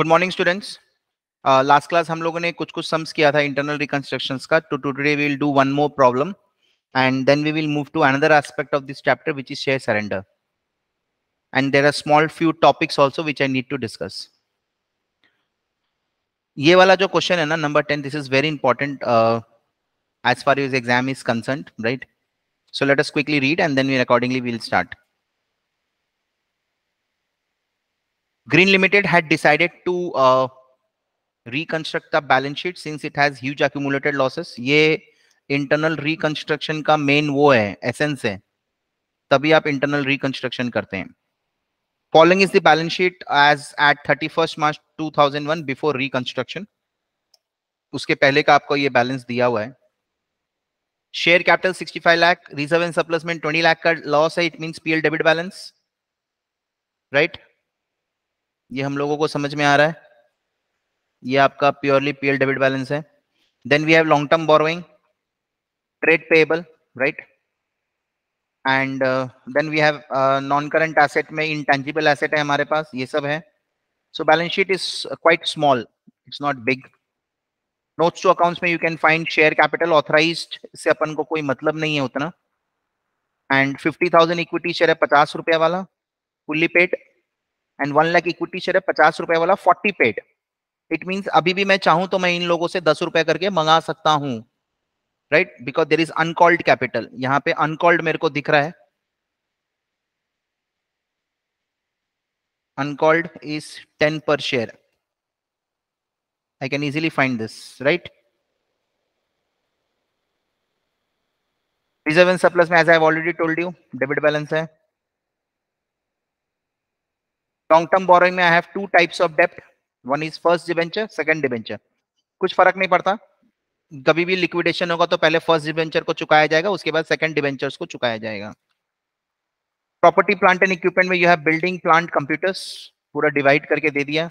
Good morning students last class हम लोगों ने कुछ कुछ सम्स किया था इंटरनल रिकंस्ट्रक्शन का to today we'll will do one more problem and then we will move to another aspect of this chapter which is share surrender and there are small few topics also which I need to discuss ये वाला जो question है ना number ten this is very important as far use exam is concert right so let us quickly read and then we accordingly will start Green Limited had decided to uh, reconstruct the balance sheet since it has huge accumulated losses. ये internal reconstruction का main वो है essence है तभी आप internal reconstruction करते हैं following is the balance sheet as at thirty first March two thousand one before reconstruction उसके पहले का आपको ये बैलेंस दिया हुआ है share capital 65 lakh reserve and surplus में 20 लाख का लॉस है it means PL debit balance right ये हम लोगों को समझ में आ रहा है ये आपका प्योरली पीएल डेबिट बैलेंस है then we have long term borrowing trade payable right and then we have non current asset में इनटेंजिबल एसेट है हमारे पास ये सब है so balance sheet is quite small it's not big notes to accounts में you can find share capital authorise से अपन को कोई मतलब नहीं है उतना and fifty thousand equity share है पचास रुपया वाला fully paid and one lakh equity share है पचास रुपए वाला फोर्टी पेड इट मीन अभी भी मैं चाहूं तो मैं इन लोगों से दस रुपए करके मंगा सकता हूं right because there is uncalled capital यहां पे अनकॉल्ड मेरे को दिख रहा है uncalled is ten per share I can easily find this right reserve and surplus में as have already told you debit balance है लॉन्ग टर्म borrowing में I have two types of डेप्ट one is first debenture, second debenture. कुछ फर्क नहीं पड़ता कभी भी लिक्विडेशन होगा तो पहले फर्स्ट डिबेंचर को चुकाया जाएगा उसके बाद सेकंड डिबेंचर्स को चुकाया जाएगा प्रॉपर्टी प्लांट एंड इक्विपमेंट में you have building plant computers पूरा डिवाइड करके दे दिया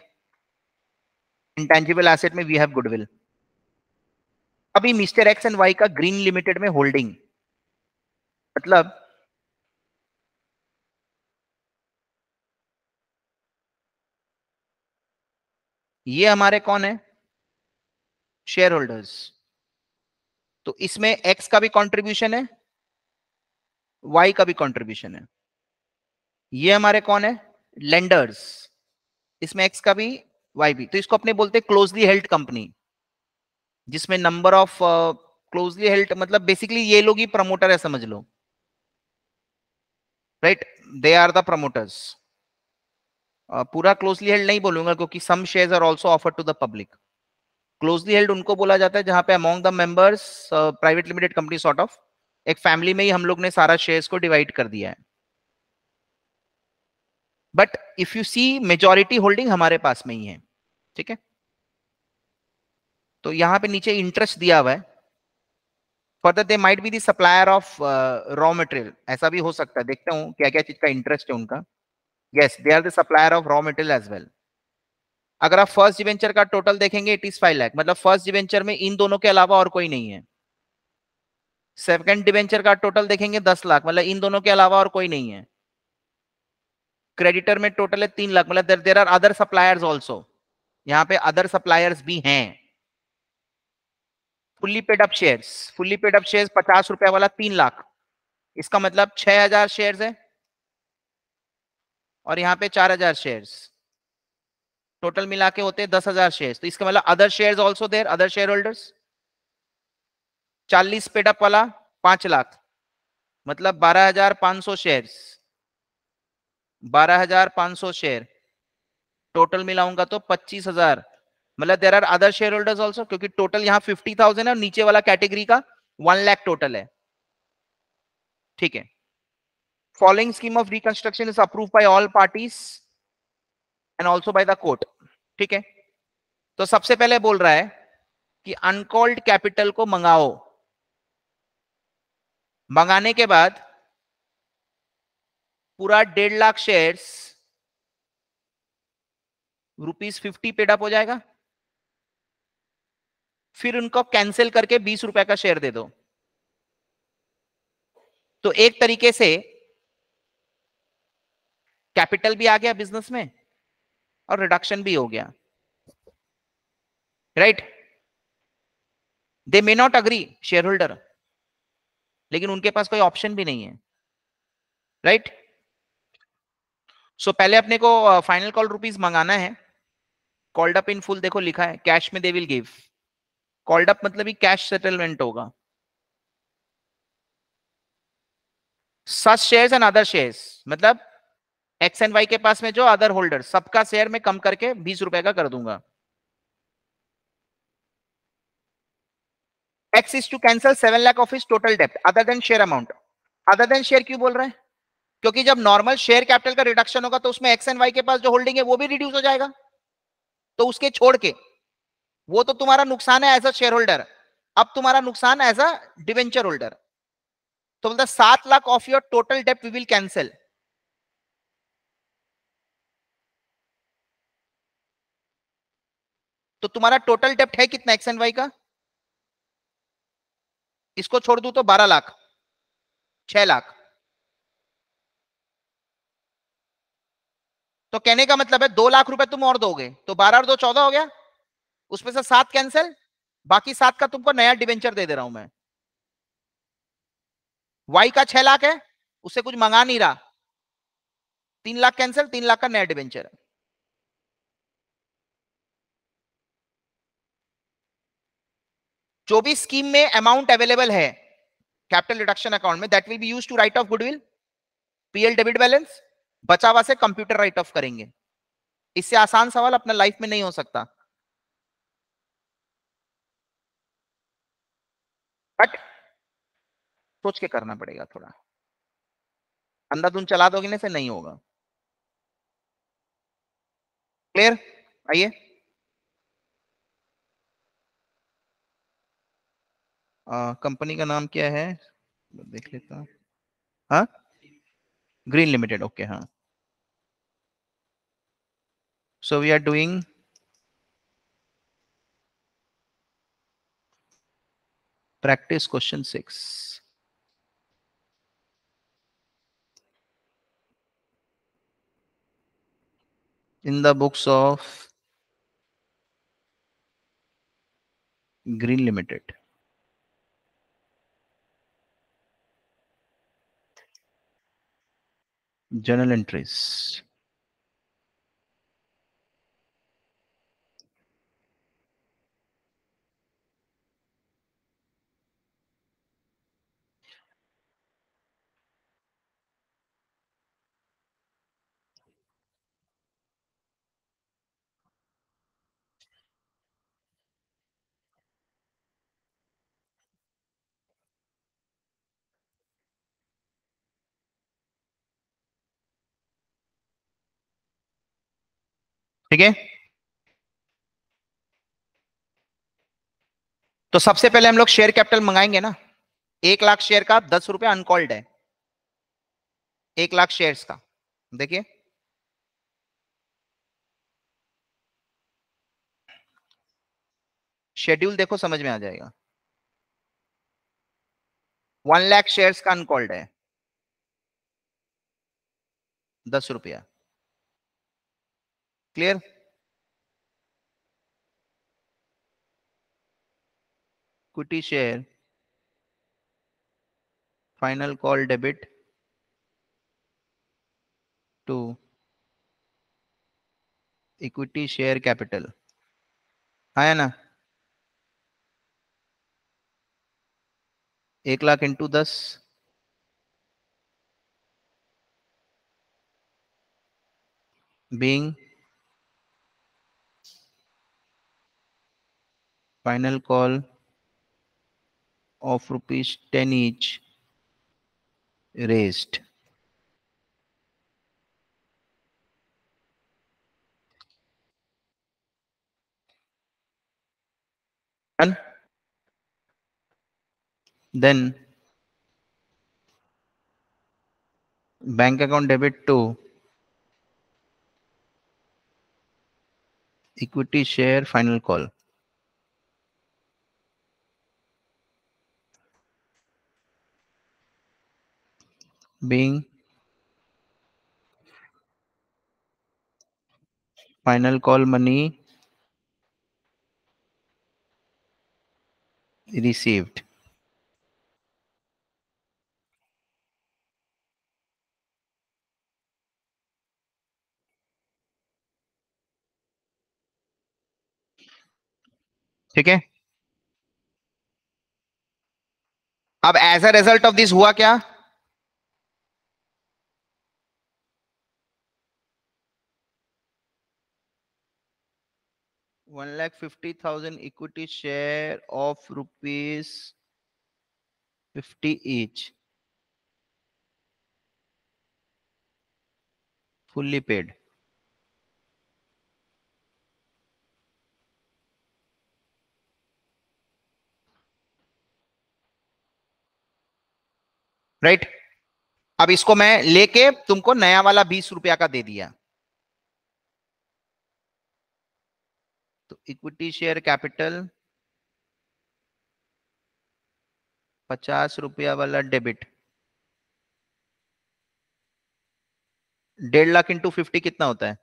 इंटेंजिबल एसेट में वी हैव गुडविल अभी मिस्टर एक्स एंड वाई का ग्रीन लिमिटेड में होल्डिंग मतलब ये हमारे कौन है शेयर होल्डर्स तो इसमें एक्स का भी कंट्रीब्यूशन है वाई का भी कंट्रीब्यूशन है ये हमारे कौन है लेंडर्स इसमें एक्स का भी वाई भी तो इसको अपने बोलते हैं क्लोजली हेल्ड कंपनी जिसमें नंबर ऑफ क्लोजली हेल्ड मतलब बेसिकली ये लोग ही प्रमोटर है समझ लो right they are the promoters पूरा क्लोजली हेल्ड नहीं बोलूंगा क्योंकि some shares are also offered to the public closely held उनको बोला जाता है जहां पे among the members private limited company sort of एक फैमिली में ही हम लोग ने सारा शेयर्स को डिवाइड कर दिया है but if you see majority holding हमारे पास में ही है ठीक है तो यहां पे नीचे इंटरेस्ट दिया हुआ है further they might be the supplier of raw material ऐसा भी हो सकता है देखता हूँ क्या क्या चीज का इंटरेस्ट है उनका yes they are the supplier of raw material as well अगर आप फर्स्ट डिवेंचर का टोटल देखेंगे इट इज फाइव लैख मतलब फर्स्ट डिवेंचर में इन दोनों के अलावा और कोई नहीं है सेकंड डिवेंचर का टोटल देखेंगे दस लाख मतलब इन दोनों के अलावा और कोई नहीं है क्रेडिटर में टोटल है तीन लाख मतलब there are other suppliers also यहाँ पे अदर सप्लायर्स भी हैं fully paid up shares fully paid up shares पचास रुपए वाला तीन लाख इसका मतलब छह हजार शेयर्स है और यहाँ पे चार हजार शेयर टोटल मिला के होते हैं दस हजार शेयर तो इसका मतलब other share also there other share holders चालीस पेटअप वाला पांच लाख मतलब बारह हजार पांच सौ शेयर बारह हजार पांच सौ शेयर टोटल मिलाऊंगा तो पच्चीस हजार मतलब there are other share holders also क्योंकि टोटल यहाँ फिफ्टी थाउजेंड है और नीचे वाला कैटेगरी का वन लैख टोटल है ठीक है following scheme of reconstruction is approved by all parties and also by the court ठीक है तो सबसे पहले बोल रहा है कि अनकॉल्ड कैपिटल को मंगाओ मंगाने के बाद पूरा डेढ़ lakh shares rupees fifty paid up हो जाएगा फिर उनको कैंसिल करके बीस रुपए का शेयर दे दो तो एक तरीके से कैपिटल भी आ गया बिजनेस में और रिडक्शन भी हो गया right they may not agree share holder लेकिन उनके पास कोई ऑप्शन भी नहीं है राइट right? सो so, पहले अपने को फाइनल कॉल रुपीज मंगाना है कॉल्ड अप इन फुल देखो लिखा है कैश में they will give called up मतलब कैश सेटलमेंट होगा such shares and other shares मतलब एक्स एंड वाई के पास में जो अदर होल्डर सबका शेयर में कम करके बीस रुपए का कर दूंगा X is to cancel seven lakh of is total डेप्ट other than share amount other than share क्यों बोल रहे हैं क्योंकि जब नॉर्मल शेयर कैपिटल का रिडक्शन होगा तो उसमें एक्स एंड वाई के पास जो होल्डिंग है वो भी रिड्यूस हो जाएगा तो उसके छोड़ के वो तो तुम्हारा नुकसान है एज अ शेयर होल्डर अब तुम्हारा नुकसान एज अ डिवेंचर होल्डर तो बोलता सात लाख ऑफ योर टोटल डेप्ट वी विल कैंसिल तो तुम्हारा टोटल डेप्ट है कितना एक्स एंड वाई का इसको छोड़ दू तो बारह लाख छह लाख तो कहने का मतलब है दो लाख रुपए तुम और दोगे तो बारह और दो चौदह हो गया उसमें से सात कैंसिल बाकी सात का तुमको नया डिवेंचर दे दे रहा हूं मैं वाई का छह लाख है उससे कुछ मंगा नहीं रहा तीन लाख कैंसिल तीन लाख का नया डिवेंचर है जो भी स्कीम में अमाउंट अवेलेबल है कैपिटल रिडक्शन अकाउंट में that will be use to write off goodwill PL debit balance बचा हुआ से कंप्यूटर राइट ऑफ करेंगे इससे आसान सवाल अपना लाइफ में नहीं हो सकता बट सोच के करना पड़ेगा थोड़ा अंधाधुन चला दोगे ना फिर नहीं होगा क्लियर आइए कंपनी का नाम क्या है देख लेता हाँ ग्रीन लिमिटेड ओके हाँ so we are doing practice question six in the books of Green Limited journal entries ठीक है तो सबसे पहले हम लोग शेयर कैपिटल मंगाएंगे ना एक लाख शेयर का दस रुपए अनकॉल्ड है एक लाख शेयर्स का देखिए शेड्यूल देखो समझ में आ जाएगा वन लाख शेयर्स का अनकॉल्ड है दस रुपया clear equity share final call debit to equity share capital आया ना एक लाख इंटू दस being final call of rupees 10 each raised. And then bank account debit to equity share final call. being final call money received ठीक है अब as a result of this हुआ क्या one lakh fifty thousand equity share of rupees fifty each fully paid right अब इसको मैं लेके तुमको नया वाला बीस रुपया का दे दिया इक्विटी शेयर कैपिटल पचास रुपया वाला डेबिट डेढ़ लाख इंटू फिफ्टी कितना होता है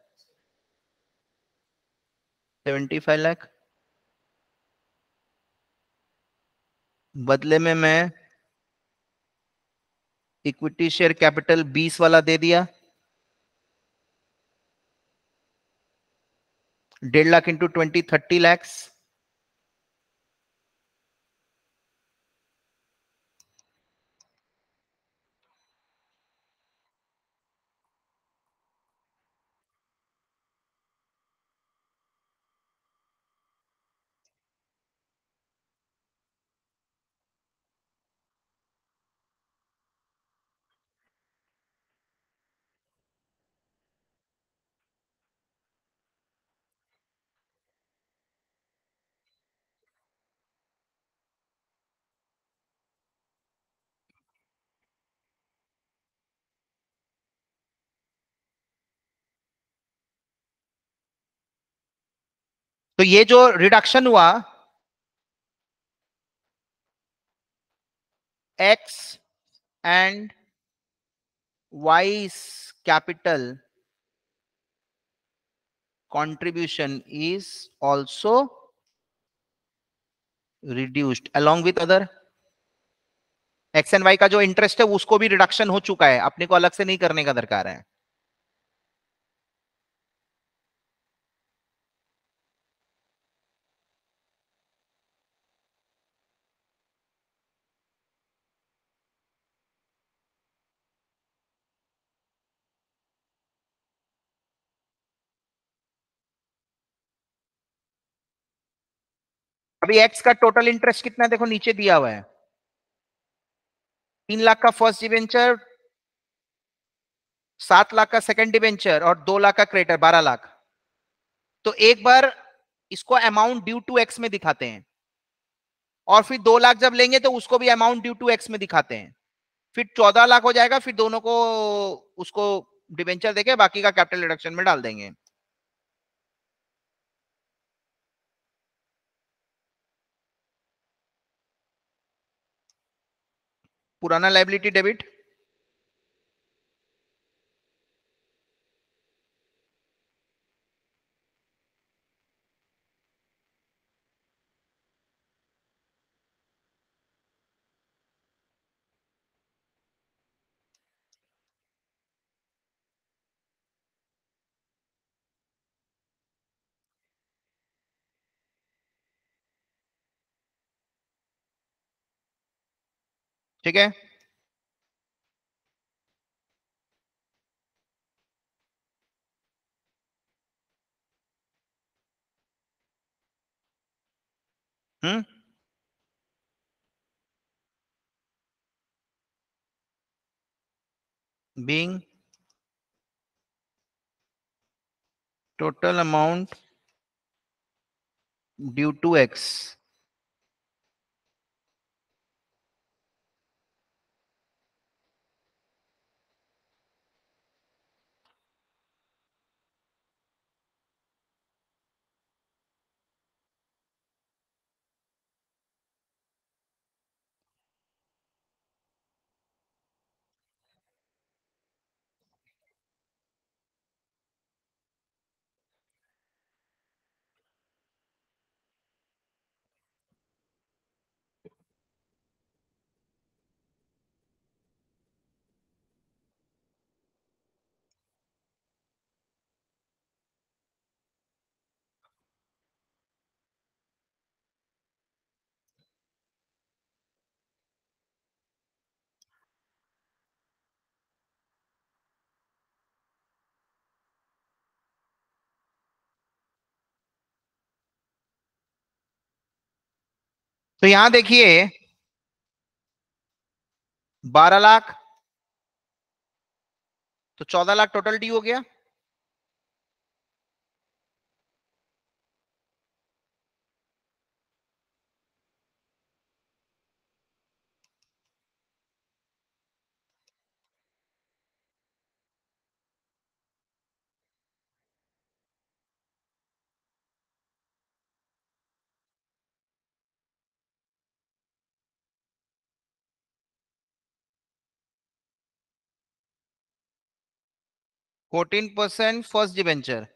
सेवेंटी फाइव लाख बदले में मैं इक्विटी शेयर कैपिटल बीस वाला दे दिया did lakh into 20, 30 lakhs. तो ये जो रिडक्शन हुआ X and Y's capital contribution is also reduced along with other X and Y का जो इंटरेस्ट है उसको भी रिडक्शन हो चुका है अपने को अलग से नहीं करने का दरकार है अभी एक्स का टोटल इंटरेस्ट कितना है? देखो नीचे दिया हुआ है तीन लाख का फर्स्ट डिवेंचर सात लाख का सेकंड डिवेंचर और दो लाख का क्रेडिटर बारह लाख तो एक बार इसको अमाउंट ड्यू टू एक्स में दिखाते हैं और फिर दो लाख जब लेंगे तो उसको भी अमाउंट ड्यू टू एक्स में दिखाते हैं फिर चौदह लाख हो जाएगा फिर दोनों को उसको डिवेंचर देके बाकी का कैपिटल रिडक्शन में डाल देंगे पुराना लाइबिलिटी डेबिट ठीक है being total amount due to X तो यहां देखिए बारह लाख तो चौदह लाख टोटल डी हो गया fourteen percent first debenture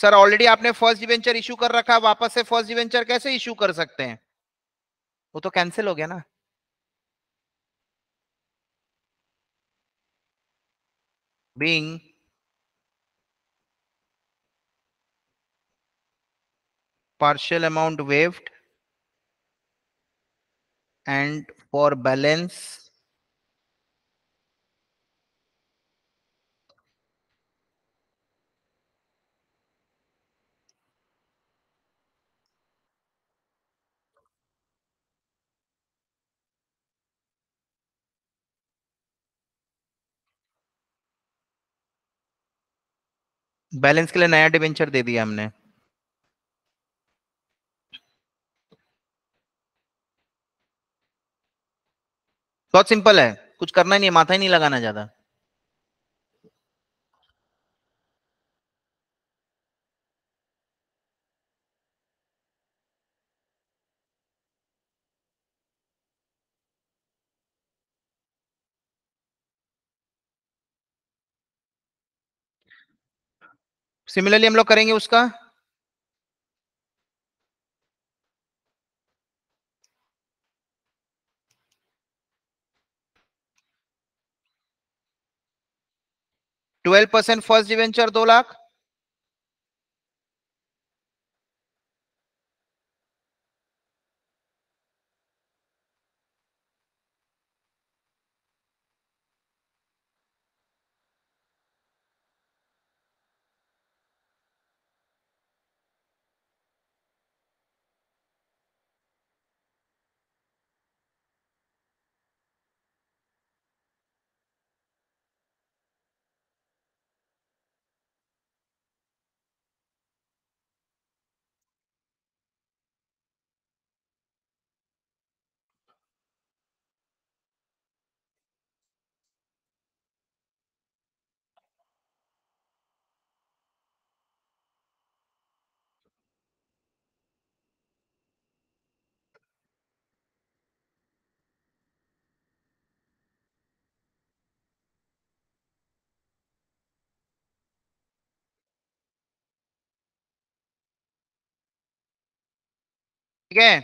sir already आपने फर्स्ट डिवेंचर इशू कर रखा वापस से फर्स्ट डिवेंचर कैसे इशू कर सकते हैं वो तो कैंसिल हो गया ना being partial amount waived and for balance balance के लिए नया डिवेंचर दे दिया हमने बहुत सिंपल है कुछ करना ही नहीं है माथा ही नहीं लगाना ज्यादा सिमिलरली हम लोग करेंगे उसका ट्वेल्व परसेंट फर्स्ट डिवेंचर दो लाख ठीक है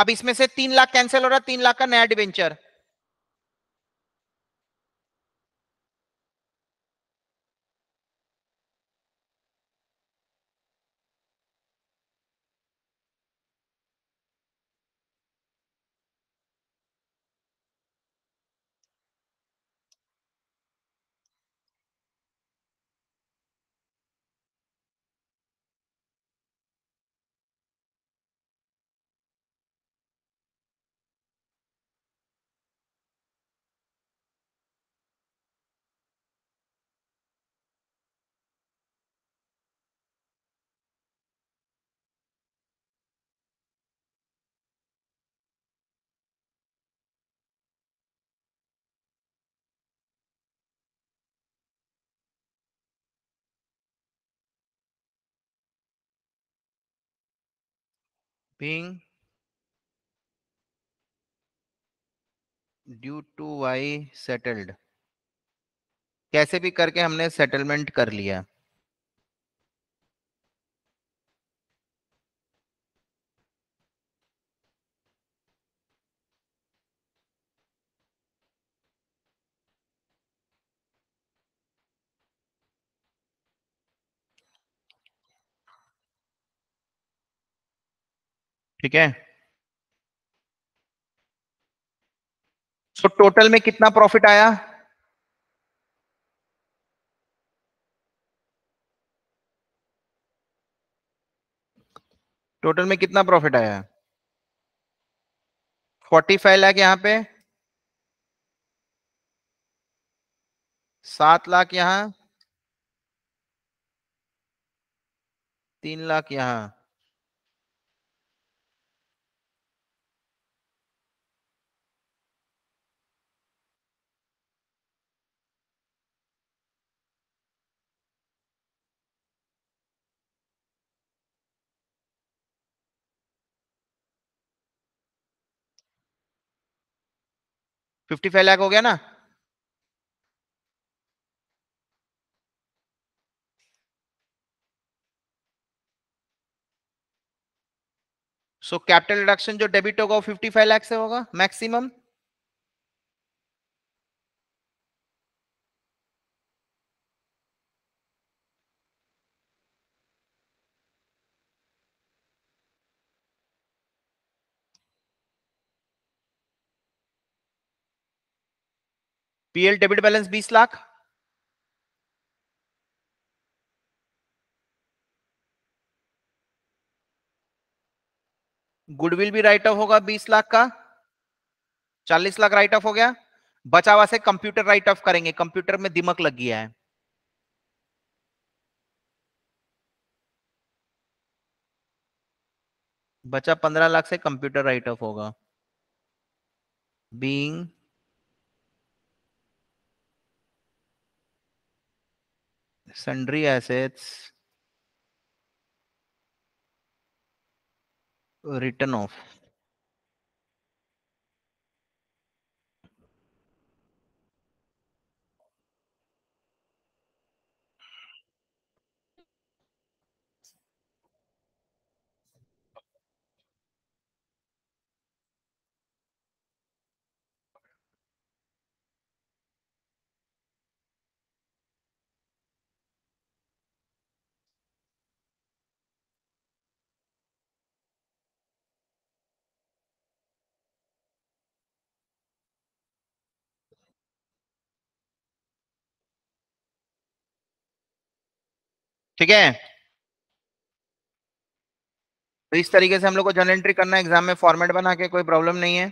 अब इसमें से तीन लाख कैंसिल हो रहा है तीन लाख का नया debenture being due to Y settled कैसे भी करके हमने सेटलमेंट कर लिया ठीक है सो so, टोटल में कितना प्रॉफिट आया टोटल में कितना प्रॉफिट आया फोर्टी फाइव लाख यहां पे सात लाख यहां तीन लाख यहां फिफ्टी फाइव लाख हो गया ना सो कैपिटल रिडक्शन जो डेबिट होगा वो फिफ्टी फाइव लाख से होगा मैक्सिमम पीएल डेबिट बैलेंस बीस लाख गुडविल भी राइट ऑफ होगा बीस लाख का चालीस लाख राइट ऑफ हो गया बचावा से कंप्यूटर राइट ऑफ करेंगे कंप्यूटर में दिमक लग गया है बचा पंद्रह लाख से कंप्यूटर राइट ऑफ होगा being sundry assets written off ठीक है तो इस तरीके से हम लोग को जर्नल एंट्री करना है एग्जाम में फॉर्मेट बना के कोई प्रॉब्लम नहीं है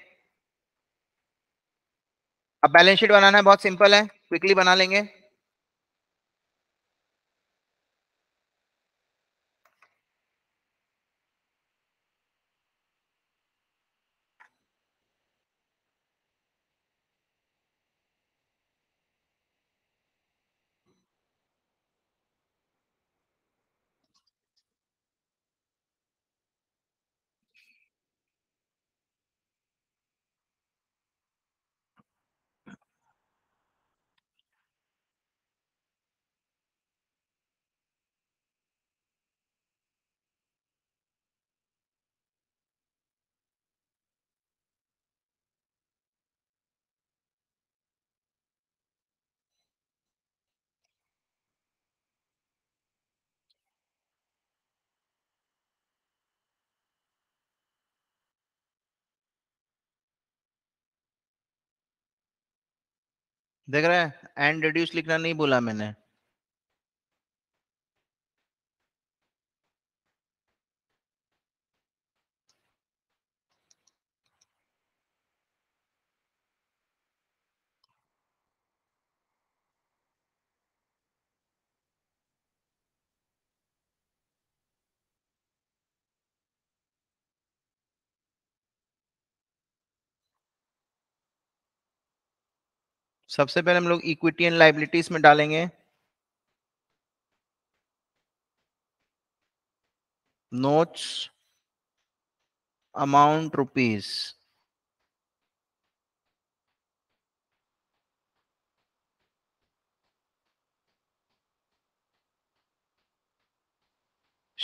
अब बैलेंस शीट बनाना है बहुत सिंपल है क्विकली बना लेंगे देख रहा है एंड रिड्यूस लिखना नहीं बोला मैंने सबसे पहले हम लोग इक्विटी एंड लाइबिलिटीज में डालेंगे notes amount rupees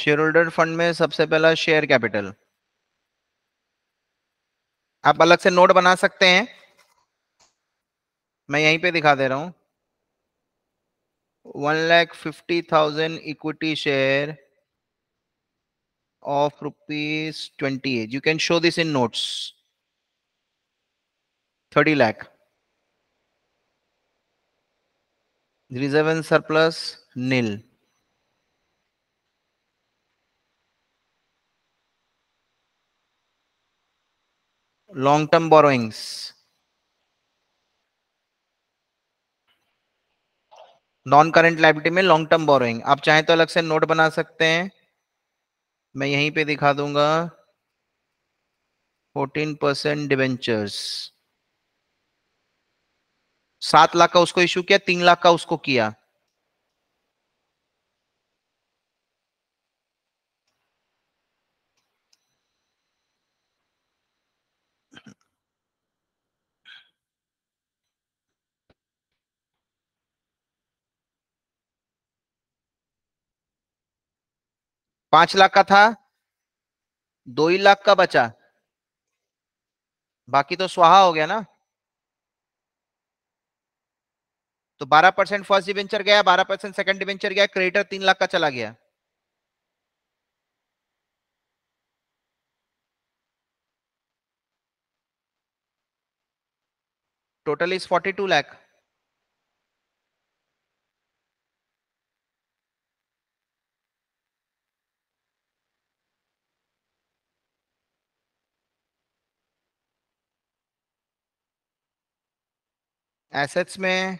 share holder fund में सबसे पहला शेयर कैपिटल आप अलग से नोट बना सकते हैं मैं यहीं पे दिखा दे रहा हूं one lakh fifty thousand equity share of rupees twenty eight you can show this in notes thirty lakh reserve and surplus nil long term borrowings non current liability में लॉन्ग टर्म बोरोइंग आप चाहें तो अलग से नोट बना सकते हैं मैं यहीं पे दिखा दूंगा 14 परसेंट डिवेंचर्स सात लाख का उसको इश्यू किया तीन लाख का उसको किया पांच लाख का था दो ही लाख का बचा बाकी तो स्वाहा हो गया ना तो 12 परसेंट फर्स्ट डिवेंचर गया 12 परसेंट सेकेंड डिवेंचर गया क्रेडिटर तीन लाख का चला गया टोटल इज 42 लाख एसेट्स में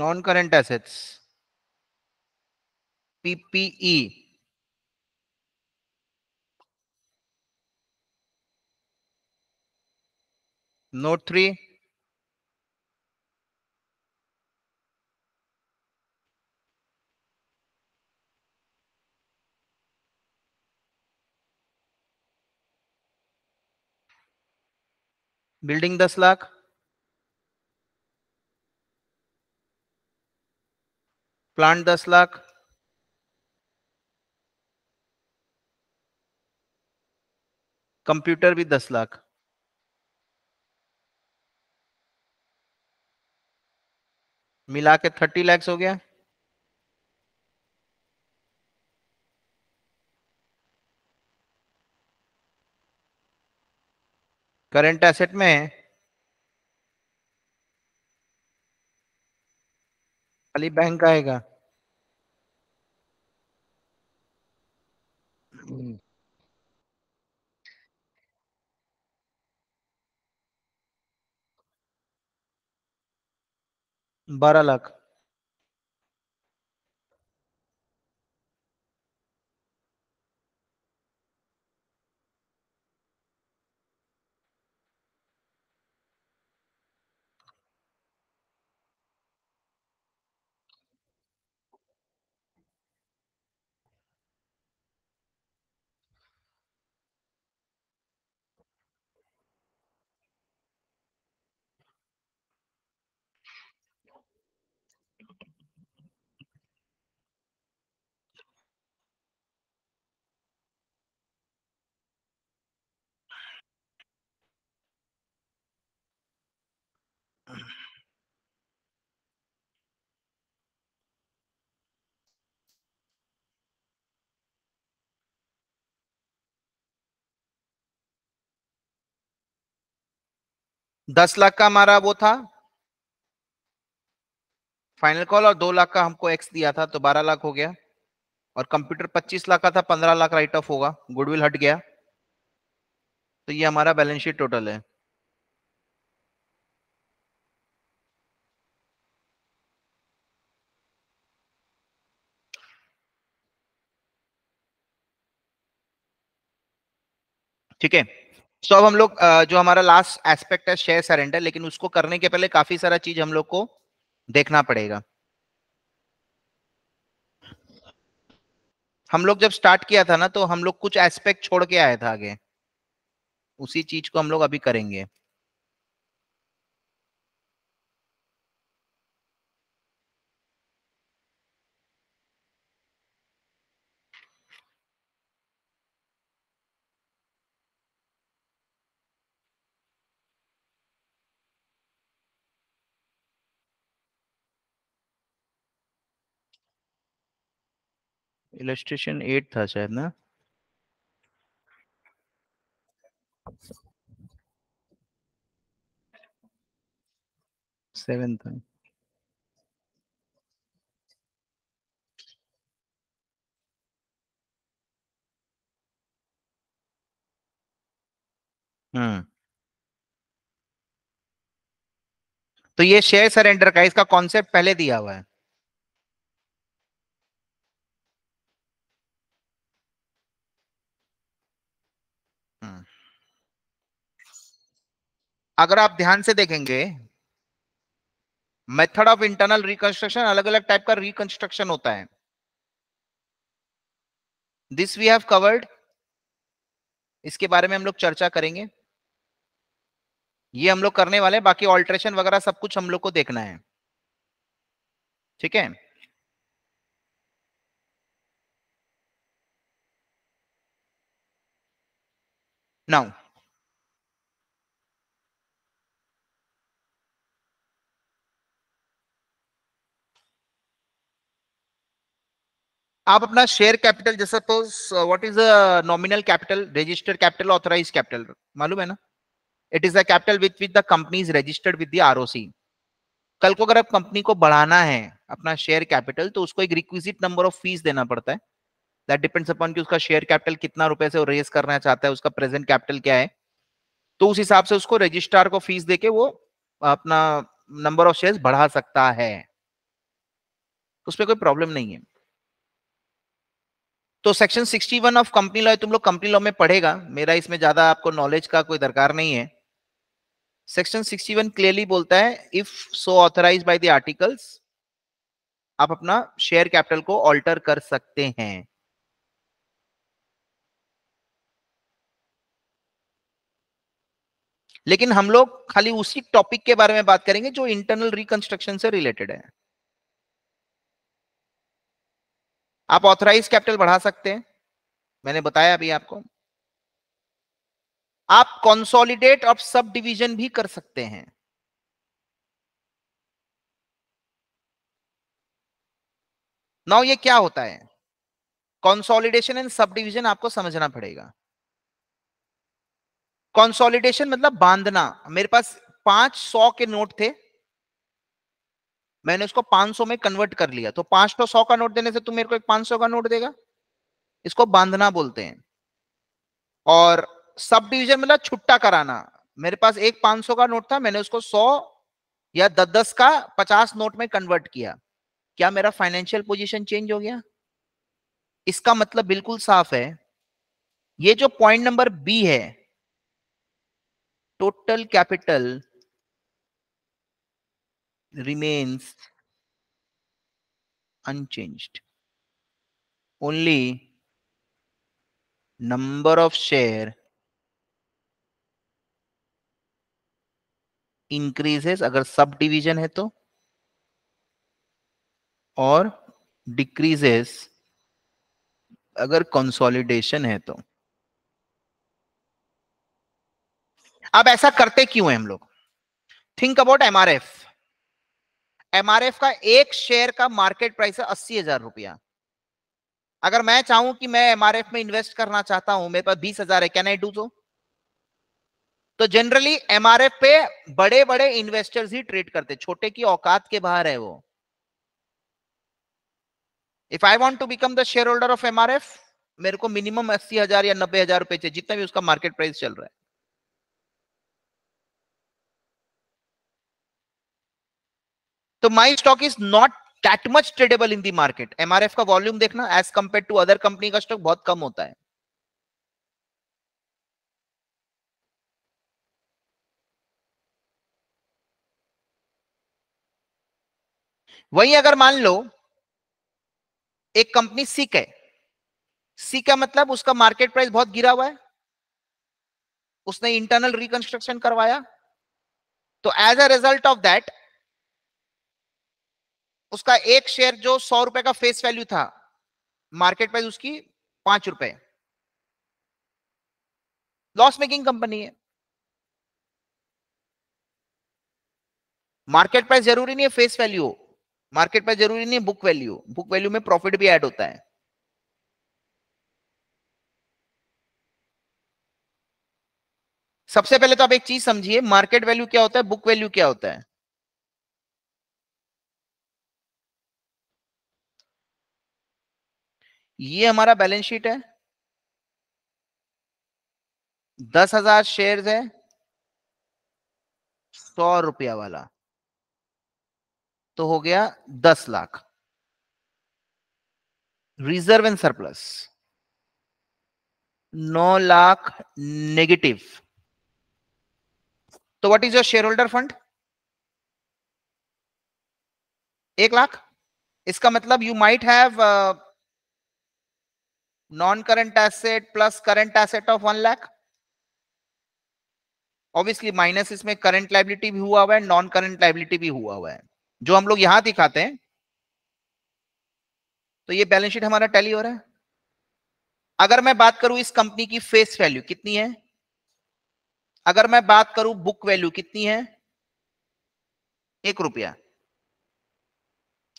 non current assets PPE note three building दस लाख प्लांट दस लाख कंप्यूटर भी दस लाख मिला के थर्टी लैक्स हो गया करंट एसेट में खाली बैंक आएगा हम्म। बारह लाख दस लाख का हमारा वो था फाइनल कॉल और दो लाख का हमको एक्स दिया था तो बारह लाख हो गया और कंप्यूटर पच्चीस लाख का था पंद्रह लाख राइट ऑफ होगा गुडविल हट गया तो ये हमारा बैलेंस शीट टोटल है ठीक है सो so, अब हम लोग जो हमारा लास्ट एस्पेक्ट है शेयर सरेंडर लेकिन उसको करने के पहले काफी सारा चीज हम लोग को देखना पड़ेगा हम लोग जब स्टार्ट किया था ना तो हम लोग कुछ एस्पेक्ट छोड़ के आया था आगे उसी चीज को हम लोग अभी करेंगे इलेट्रेशन एट था शायद ना सेवन था हम्म तो ये शेयर सरेंडर का इसका कॉन्सेप्ट पहले दिया हुआ है अगर आप ध्यान से देखेंगे मेथड ऑफ इंटरनल रिकंस्ट्रक्शन अलग अलग टाइप का रिकंस्ट्रक्शन होता है दिस वी हैव कवर्ड इसके बारे में हम लोग चर्चा करेंगे ये हम लोग करने वाले हैं बाकी ऑल्ट्रेशन वगैरह सब कुछ हम लोग को देखना है ठीक है नाउ आप अपना शेयर कैपिटल जैसे suppose what is the nominal capital registered capital authorise capital मालूम है ना it is the capital with with the companies registered with the ROC कल को अगर आप कंपनी को बढ़ाना है अपना शेयर कैपिटल तो उसको एक रिक्विजिट नंबर ऑफ फीस देना पड़ता है दैट डिपेंड्स अपॉन कि उसका शेयर कैपिटल कितना रुपए से रेस करना चाहता है उसका प्रेजेंट कैपिटल क्या है तो उस हिसाब से उसको रजिस्ट्रार को फीस देके वो uh, अपना नंबर ऑफ शेयर्स बढ़ा सकता है उसमें कोई प्रॉब्लम नहीं है तो सेक्शन 61 ऑफ कंपनी लॉ तुम लोग कंपनी लॉ में पढ़ेगा मेरा इसमें ज्यादा आपको नॉलेज का कोई दरकार नहीं है सेक्शन 61 क्लियरली बोलता है if so authorise by the articles आप अपना शेयर कैपिटल को ऑल्टर कर सकते हैं लेकिन हम लोग खाली उसी टॉपिक के बारे में बात करेंगे जो इंटरनल रिकंस्ट्रक्शन से रिलेटेड है आप ऑथराइज कैपिटल बढ़ा सकते हैं मैंने बताया अभी आपको आप कंसोलिडेट ऑफ सब डिवीजन भी कर सकते हैं नाउ ये क्या होता है कंसोलिडेशन एंड सब डिवीजन आपको समझना पड़ेगा कंसोलिडेशन मतलब बांधना मेरे पास पांच सौ के नोट थे मैंने उसको 500 में कन्वर्ट कर लिया तो पांच तो सौ का नोट देने से तुम मेरे को एक 500 का नोट देगा इसको बांधना बोलते हैं और सब डिविजन मतलब छुट्टा कराना मेरे पास एक 500 का नोट था मैंने उसको 100 या दस दस का 50 नोट में कन्वर्ट किया क्या मेरा फाइनेंशियल पोजीशन चेंज हो गया इसका मतलब बिल्कुल साफ है ये जो पॉइंट नंबर बी है total capital remains unchanged only number of share increases अगर सब डिवीजन है तो और डिक्रीजेस अगर कंसोलिडेशन है तो अब ऐसा करते क्यों है हम लोग थिंक अबाउट एमआरएफ एमआरएफ का एक शेयर का मार्केट प्राइस है अस्सी हजार रुपया अगर मैं चाहूं कि मैं एमआरएफ में इन्वेस्ट करना चाहता हूं मेरे पास बीस हजार है कैन आई डू सो तो जनरली एमआरएफ पे बड़े बड़े इन्वेस्टर्स ही ट्रेड करते छोटे की औकात के बाहर है वो if I want to become the share holder of MRF मेरे को मिनिमम अस्सी हजार या नब्बे हजार रुपए चाहिए जितना भी उसका मार्केट प्राइस चल रहा है तो my stock is not that much tradable in the market MRF का वॉल्यूम देखना as compare to other company का स्टॉक बहुत कम होता है वही अगर मान लो एक कंपनी सी है सी का मतलब उसका मार्केट प्राइस बहुत गिरा हुआ है उसने इंटरनल रिकंस्ट्रक्शन करवाया तो as a result of that उसका एक शेयर जो सौ रुपए का फेस वैल्यू था मार्केट प्राइस उसकी पांच रुपए लॉस मेकिंग कंपनी है मार्केट प्राइस जरूरी नहीं है फेस वैल्यू मार्केट प्राइस जरूरी नहीं है बुक वैल्यू बुक वैल्यू में प्रॉफिट भी ऐड होता है सबसे पहले तो आप एक चीज समझिए मार्केट वैल्यू क्या होता है बुक वैल्यू क्या होता है ये हमारा बैलेंस शीट है दस हजार शेयर है सौ रुपया वाला तो हो गया दस लाख रिजर्व एंड सरप्लस नौ लाख नेगेटिव तो what is your share holder fund एक लाख इसका मतलब you might have non-current asset plus current asset of one lakh. Obviously minus इसमें करंट लाइबिलिटी भी हुआ हुआ है नॉन करंट लाइबिलिटी भी हुआ हुआ है जो हम लोग यहां दिखाते हैं तो ये बैलेंस शीट हमारा टैली हो रहा है अगर मैं बात करूं इस कंपनी की फेस वैल्यू कितनी है अगर मैं बात करूं बुक वैल्यू कितनी है एक रुपया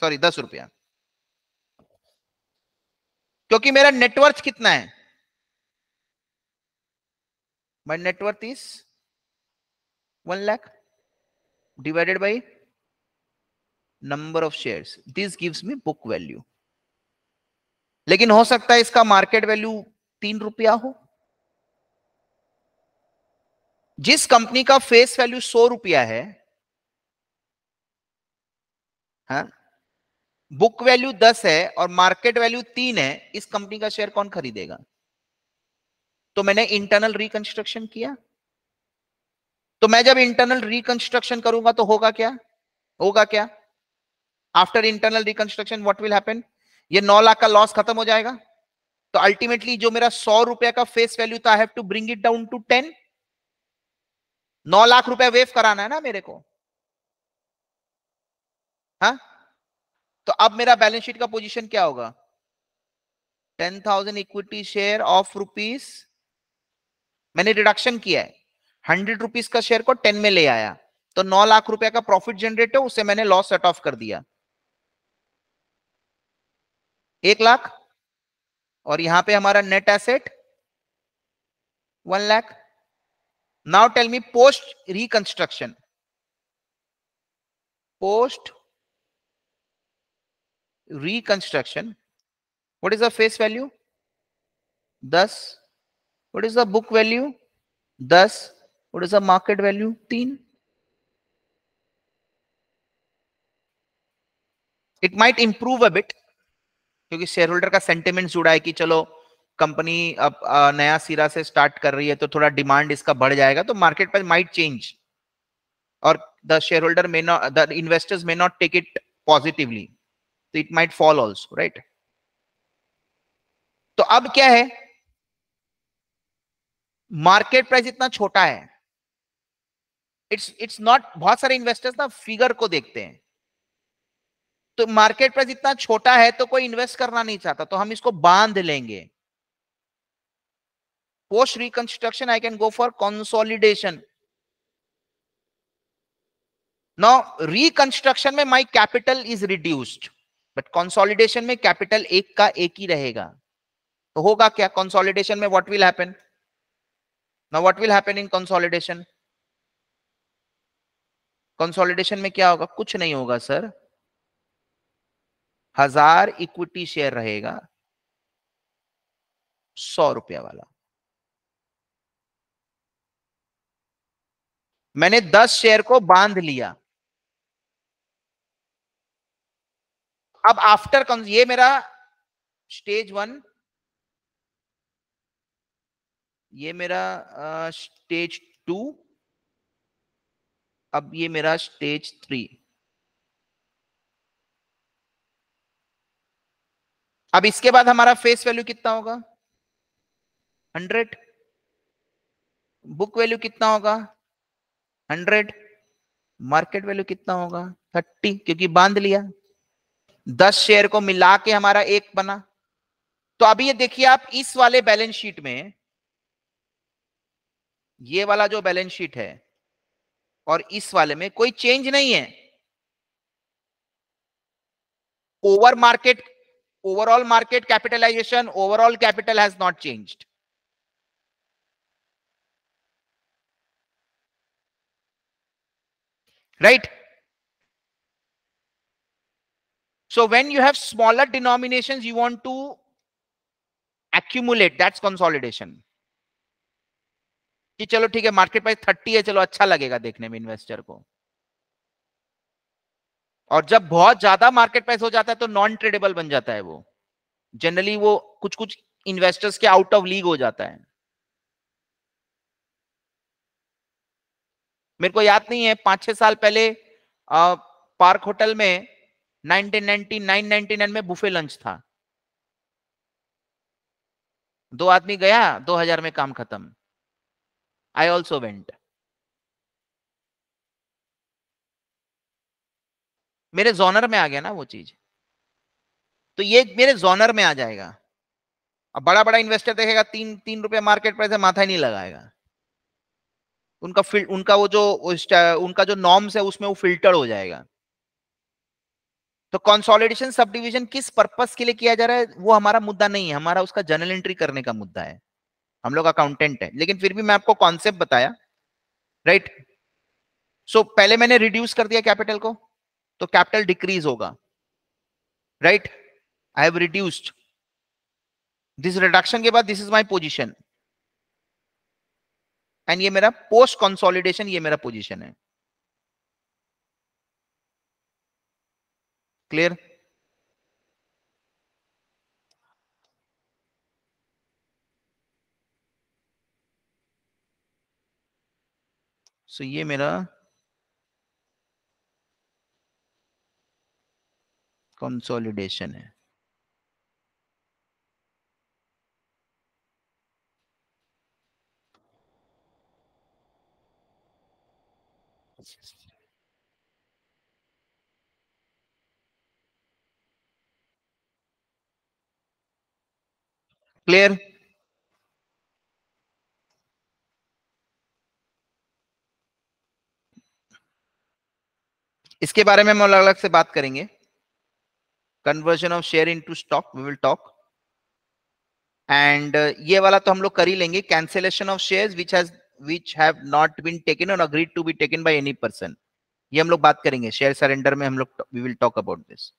सॉरी दस रुपया क्योंकि मेरा नेटवर्थ कितना है my net worth is one lakh divided by number of shares this gives me book value लेकिन हो सकता है इसका मार्केट वैल्यू तीन रुपया हो जिस कंपनी का फेस वैल्यू सौ रुपया है हा? बुक वैल्यू दस है और मार्केट वैल्यू तीन है इस कंपनी का शेयर कौन खरीदेगा तो मैंने इंटरनल रिकंस्ट्रक्शन किया तो मैं जब इंटरनल रिकंस्ट्रक्शन करूंगा तो होगा क्या होगा क्या after internal reconstruction what will happen ये नौ लाख का लॉस खत्म हो जाएगा तो अल्टीमेटली जो मेरा सौ रुपए का फेस वैल्यू था हैव है इट डाउन टू टेन नौ लाख रुपया वेव कराना है ना मेरे को हाँ? तो अब मेरा बैलेंस शीट का पोजीशन क्या होगा ten thousand equity share of rupees मैंने डिडक्शन किया है हंड्रेड रुपीस का शेयर को टेन में ले आया तो नौ लाख रुपए का प्रॉफिट जनरेट है उसे मैंने लॉस सेट ऑफ कर दिया एक लाख और यहां पे हमारा net asset one lakh now tell me post reconstruction post reconstruction what is the face value दस what is the book value दस what is the market value तीन it might improve a bit क्योंकि शेयर होल्डर का sentiment जुड़ा है कि चलो company अब नया सिरा से स्टार्ट कर रही है तो थोड़ा डिमांड इसका बढ़ जाएगा तो मार्केट प्राइस माइट चेंज और the share holder may not the investors may not take it positively तो it might fall also right तो अब क्या है मार्केट प्राइस इतना छोटा है इट्स इट्स नॉट बहुत सारे इन्वेस्टर्स ना फिगर को देखते हैं तो मार्केट प्राइस इतना छोटा है तो कोई इन्वेस्ट करना नहीं चाहता तो हम इसको बांध लेंगे post reconstruction I can go for consolidation no reconstruction में my capital is reduced but consolidation में कैपिटल एक का एक ही रहेगा तो होगा क्या कंसोलिडेशन में what will happen now what will happen in consolidation consolidation में क्या होगा कुछ नहीं होगा सर हजार इक्विटी शेयर रहेगा सौ रुपया वाला मैंने दस शेयर को बांध लिया अब आफ्टर ये मेरा स्टेज वन ये मेरा स्टेज टू अब ये मेरा स्टेज थ्री अब इसके बाद हमारा फेस वैल्यू कितना होगा हंड्रेड बुक वैल्यू कितना होगा हंड्रेड मार्केट वैल्यू कितना होगा थर्टी क्योंकि बांध लिया दस शेयर को मिला के हमारा एक बना तो अभी ये देखिए आप इस वाले बैलेंस शीट में ये वाला जो बैलेंस शीट है और इस वाले में कोई चेंज नहीं है over market market capitalisation overall capital has not changed right right So when you have smaller denominations, you want to accumulate. That's consolidation. कि चलो ठीक है मार्केट प्राइस थर्टी है चलो अच्छा लगेगा देखने में इन्वेस्टर को और जब बहुत ज्यादा मार्केट प्राइस हो जाता है तो नॉन ट्रेडेबल बन जाता है वो जनरली वो कुछ कुछ इन्वेस्टर्स के आउट ऑफ लीग हो जाता है मेरे को याद नहीं है पांच छह साल पहले आ, पार्क होटल में 1999 में बुफे लंच था दो आदमी गया 2000 में काम खत्म आई ऑल्सो वेंट मेरे जोनर में आ गया ना वो चीज तो ये मेरे जोनर में आ जाएगा अब बड़ा बड़ा इन्वेस्टर देखेगा तीन तीन रुपए मार्केट प्राइस है माथा ही नहीं लगाएगा उनका फिल्ट उनका वो जो उनका जो नॉर्म्स है उसमें वो फिल्टर हो जाएगा तो कंसोलिडेशन सब डिविजन किस पर्पज के लिए किया जा रहा है वो हमारा मुद्दा नहीं है हमारा उसका जर्नल एंट्री करने का मुद्दा है हम लोग अकाउंटेंट है लेकिन फिर भी मैं आपको कॉन्सेप्ट बताया राइट right? सो so, पहले मैंने रिड्यूस कर दिया कैपिटल को तो कैपिटल डिक्रीज होगा right I have reduced this reduction के बाद this is my position and ये मेरा पोस्ट कंसोलिडेशन ये मेरा पोजीशन है क्लियर So, ये मेरा कंसोलिडेशन है Yes. क्लियर इसके बारे में हम अलग अलग से बात करेंगे conversion of share into stock we will talk and ये वाला तो हम लोग कर ही लेंगे cancellation of shares which has which have not been taken और agreed to be taken by any person ये हम लोग बात करेंगे शेयर सरेंडर में हम लोग we will talk about this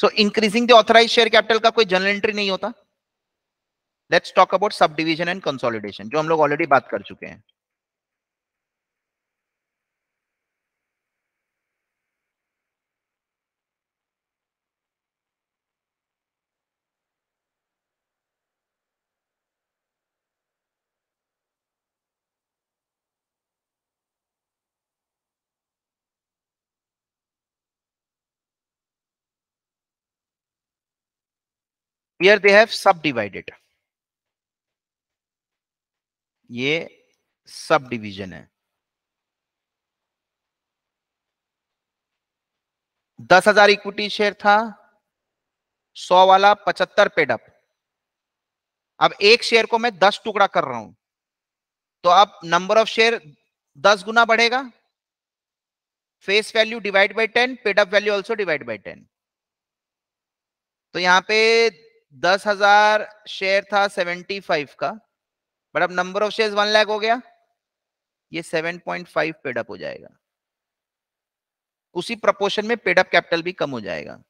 so increasing the authorise share capital का कोई जनरल एंट्री नहीं होता let's talk about subdivision and consolidation जो हम लोग ऑलरेडी बात कर चुके हैं Here they have subdivided. ये सब डिवीजन है दस हजार इक्विटी शेयर था सौ वाला पचहत्तर पेडअप अब एक शेयर को मैं दस टुकड़ा कर रहा हूं तो अब नंबर ऑफ शेयर दस गुना बढ़ेगा face value divide by ten paid up value also divide by ten तो यहां पे दस हजार शेयर था सेवेंटी फाइव का पर अब number of shares one lakh हो गया ये पॉइंट फाइव पेडअप हो जाएगा उसी प्रपोर्शन में पेडअप कैपिटल भी कम हो जाएगा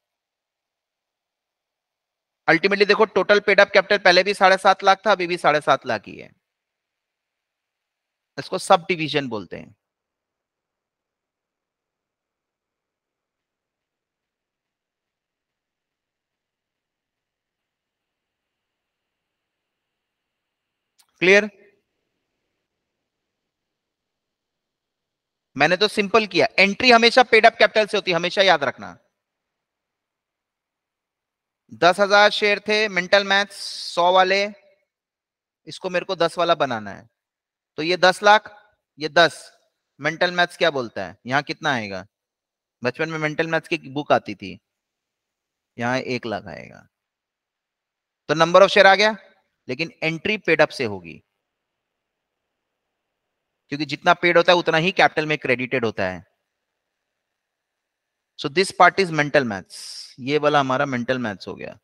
अल्टीमेटली देखो टोटल पेडअप कैपिटल पहले भी साढ़े सात लाख था अभी भी साढ़े सात लाख ही है इसको सब डिवीजन बोलते हैं क्लियर मैंने तो सिंपल किया एंट्री हमेशा पेड अप कैपिटल से होती है हमेशा याद रखना दस हजार शेयर थे मेंटल मैथ सौ वाले इसको मेरे को दस वाला बनाना है तो ये दस लाख ये दस मेंटल मैथ्स क्या बोलता है यहाँ कितना आएगा बचपन में मेंटल मैथ्स की बुक आती थी यहाँ एक लाख आएगा तो नंबर ऑफ शेयर आ गया लेकिन एंट्री पेड अप से होगी क्योंकि जितना पेड होता है उतना ही कैपिटल में क्रेडिटेड होता है so this part is mental maths ये वाला हमारा मेंटल मैथ्स हो गया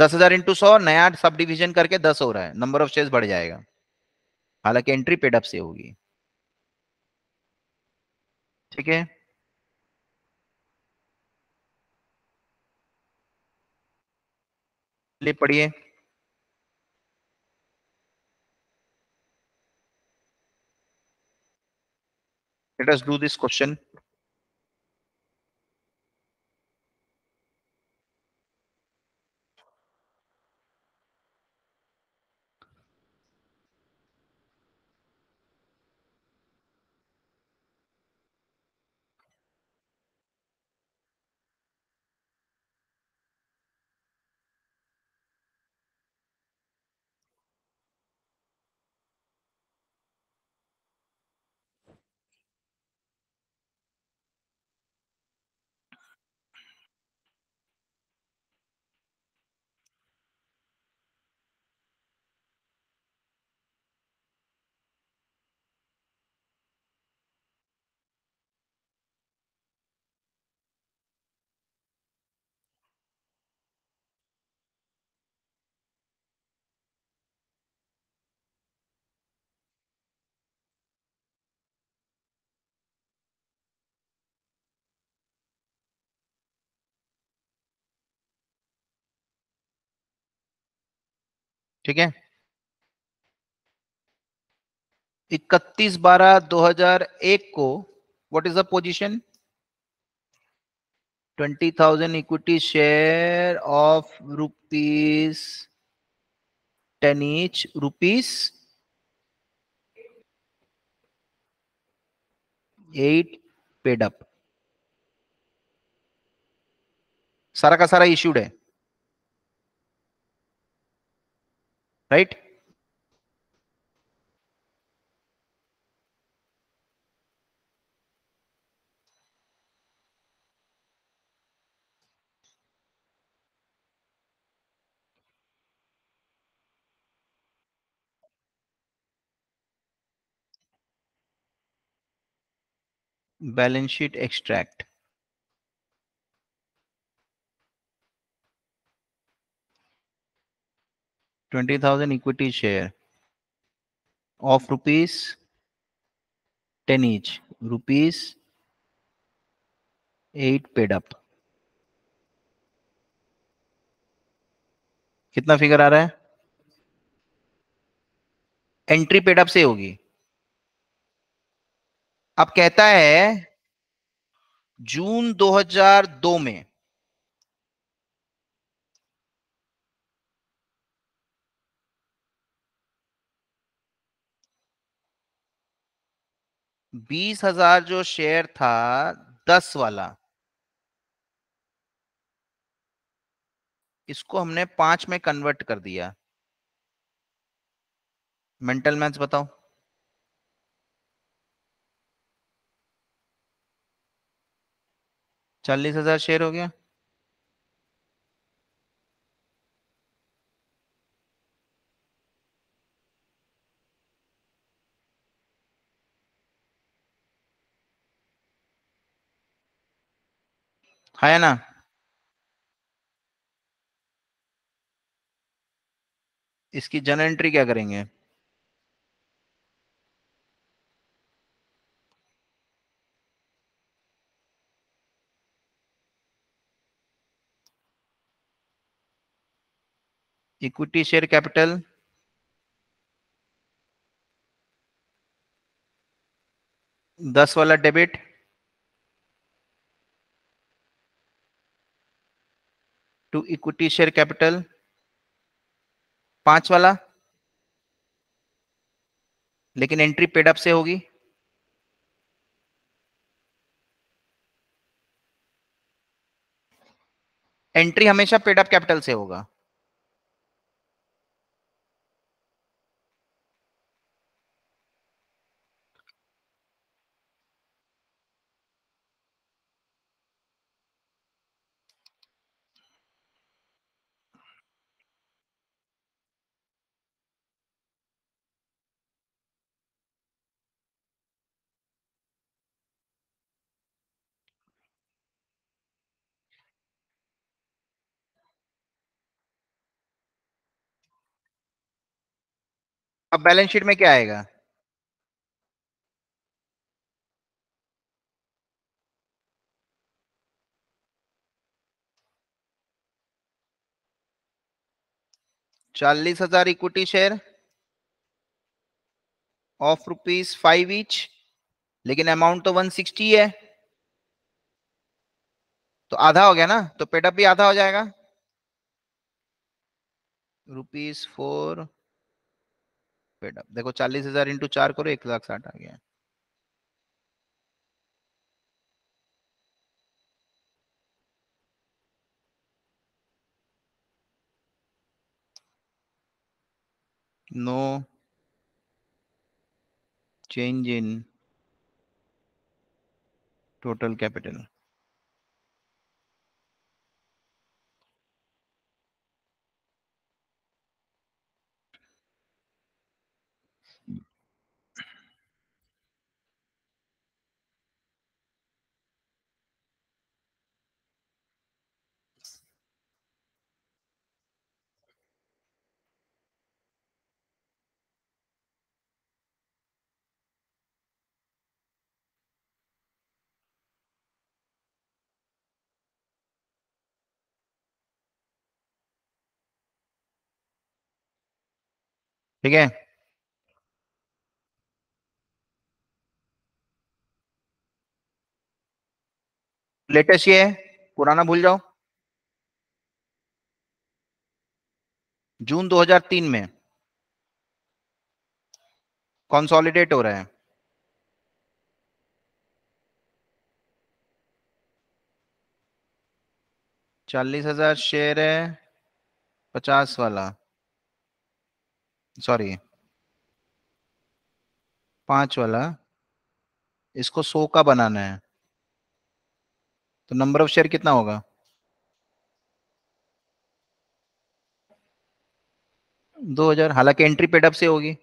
दस हजार इंटू सौ नया सब डिविजन करके दस हो रहा है नंबर ऑफ शेयर्स बढ़ जाएगा हालांकि एंट्री पेडअप से होगी ठीक है ले पढ़िए let us do this question ठीक है इकतीस बारह दो हजार एक को what is the position twenty thousand equity share of rupees ten each rupees eight paid up सारा का सारा इश्यूड है right balance sheet extract twenty thousand equity share of rupees ten each rupees eight paid up कितना figure आ रहा है entry paid up से होगी अब कहता है जून 2002 में बीस हजार जो शेयर था दस वाला इसको हमने पांच में कन्वर्ट कर दिया मेंटल मैथ्स बताओ चालीस हजार शेयर हो गया है ना इसकी जन एंट्री क्या करेंगे इक्विटी शेयर कैपिटल दस वाला debit to equity share capital पांच वाला लेकिन एंट्री पेडअप से होगी एंट्री हमेशा पेडअप कैपिटल से होगा अब बैलेंस शीट में क्या आएगा चालीस हजार equity share of rupees five each लेकिन अमाउंट तो वन सिक्सटी है तो आधा हो गया ना तो पेटअप भी आधा हो जाएगा रुपीज फोर पेड अप देखो चालीस हजार इंटू चार करो एक लाख साठ आ गया no change in total capital ठीक है लेटेस्ट ये है पुराना भूल जाओ जून 2003 में कंसोलिडेट हो रहा है चालीस हजार शेयर है पचास वाला सॉरी पांच वाला इसको सो का बनाना है तो नंबर ऑफ शेयर कितना होगा दो हजार हालांकि एंट्री पेडअप से होगी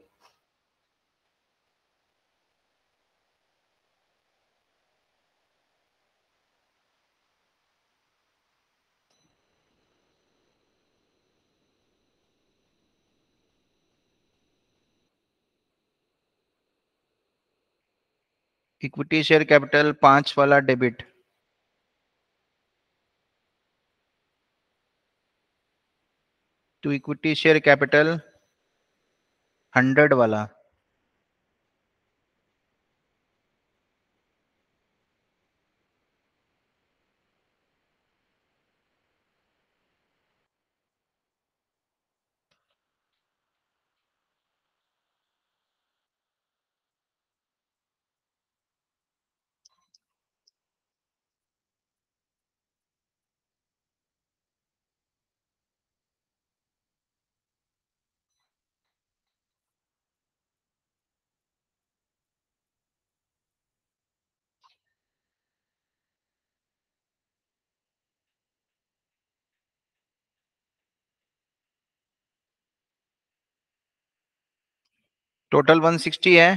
इक्विटी शेयर कैपिटल पांच वाला debit to equity share capital hundred वाला टोटल 160 है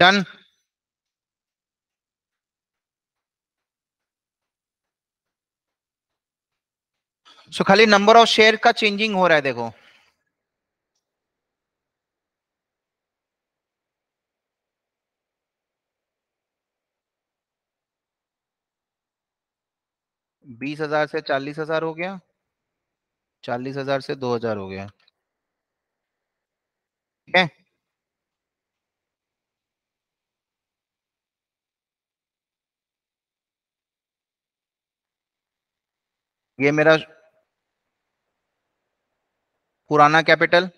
डन सो खाली नंबर ऑफ शेयर का चेंजिंग हो रहा है देखो बीस हजार से चालीस हजार हो गया चालीस हजार से दो हजार हो गया ठीक है ये मेरा पुराना कैपिटल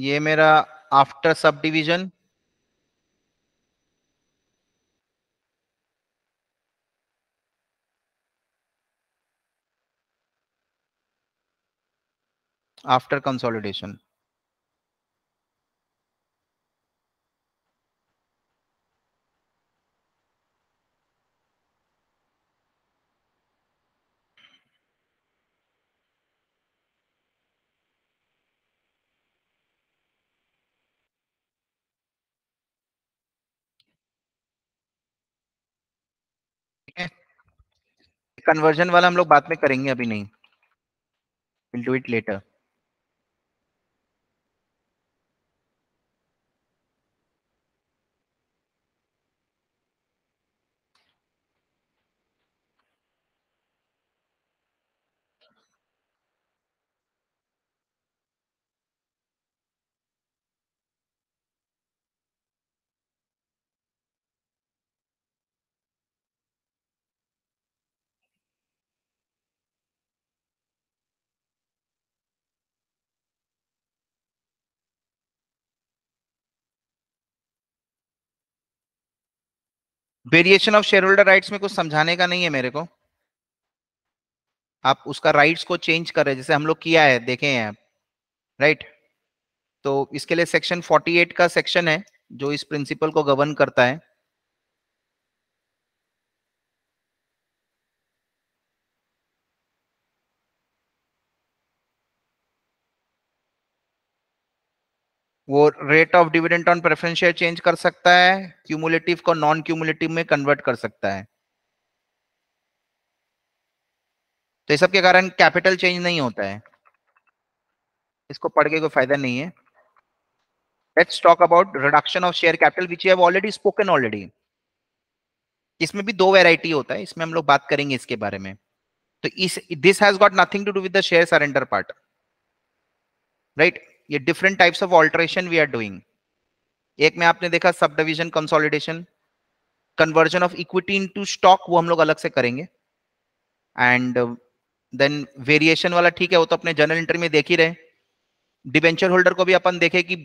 ये मेरा after sub division after consolidation conversion वाला हम लोग बाद में करेंगे अभी नहीं will do it later variation of shareholder rights में कुछ समझाने का नहीं है मेरे को आप उसका राइट्स को चेंज कर रहे जैसे हम लोग किया है देखे हैं आप राइट तो इसके लिए सेक्शन 48 का सेक्शन है जो इस प्रिंसिपल को गवर्न करता है वो rate of dividend on preference share change कर सकता है क्यूमुलेटिव को नॉन क्यूमुलेटिव में कन्वर्ट कर सकता है तो ये सब के कारण कैपिटल चेंज नहीं होता है इसको पढ़ के कोई फायदा नहीं है let's talk about reduction of share capital which have already spoken already इसमें भी दो वेराइटी होता है इसमें हम लोग बात करेंगे इसके बारे में तो इस this has got nothing to do with the share surrender part right ये different types of alteration we are doing एक में आपने देखा subdivision consolidation conversion of equity to stock वो हम लोग अलग से करेंगे एंड देन वेरिएशन वाला ठीक है वो तो अपने जनरल इंटरव्यू में देख ही रहे डिबेंचर होल्डर को भी अपन देखे कि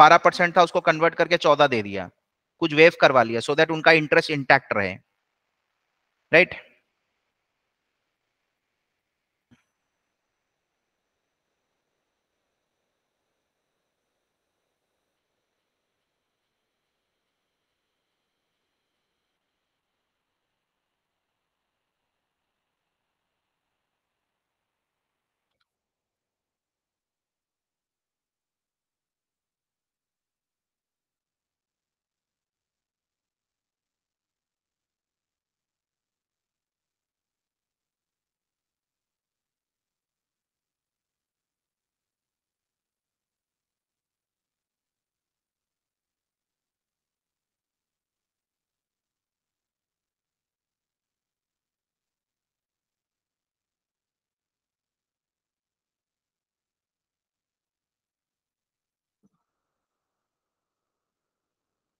12 परसेंट था उसको कन्वर्ट करके 14 दे दिया कुछ वेव करवा लिया सो so दैट उनका इंटरेस्ट इंटैक्ट रहे right right?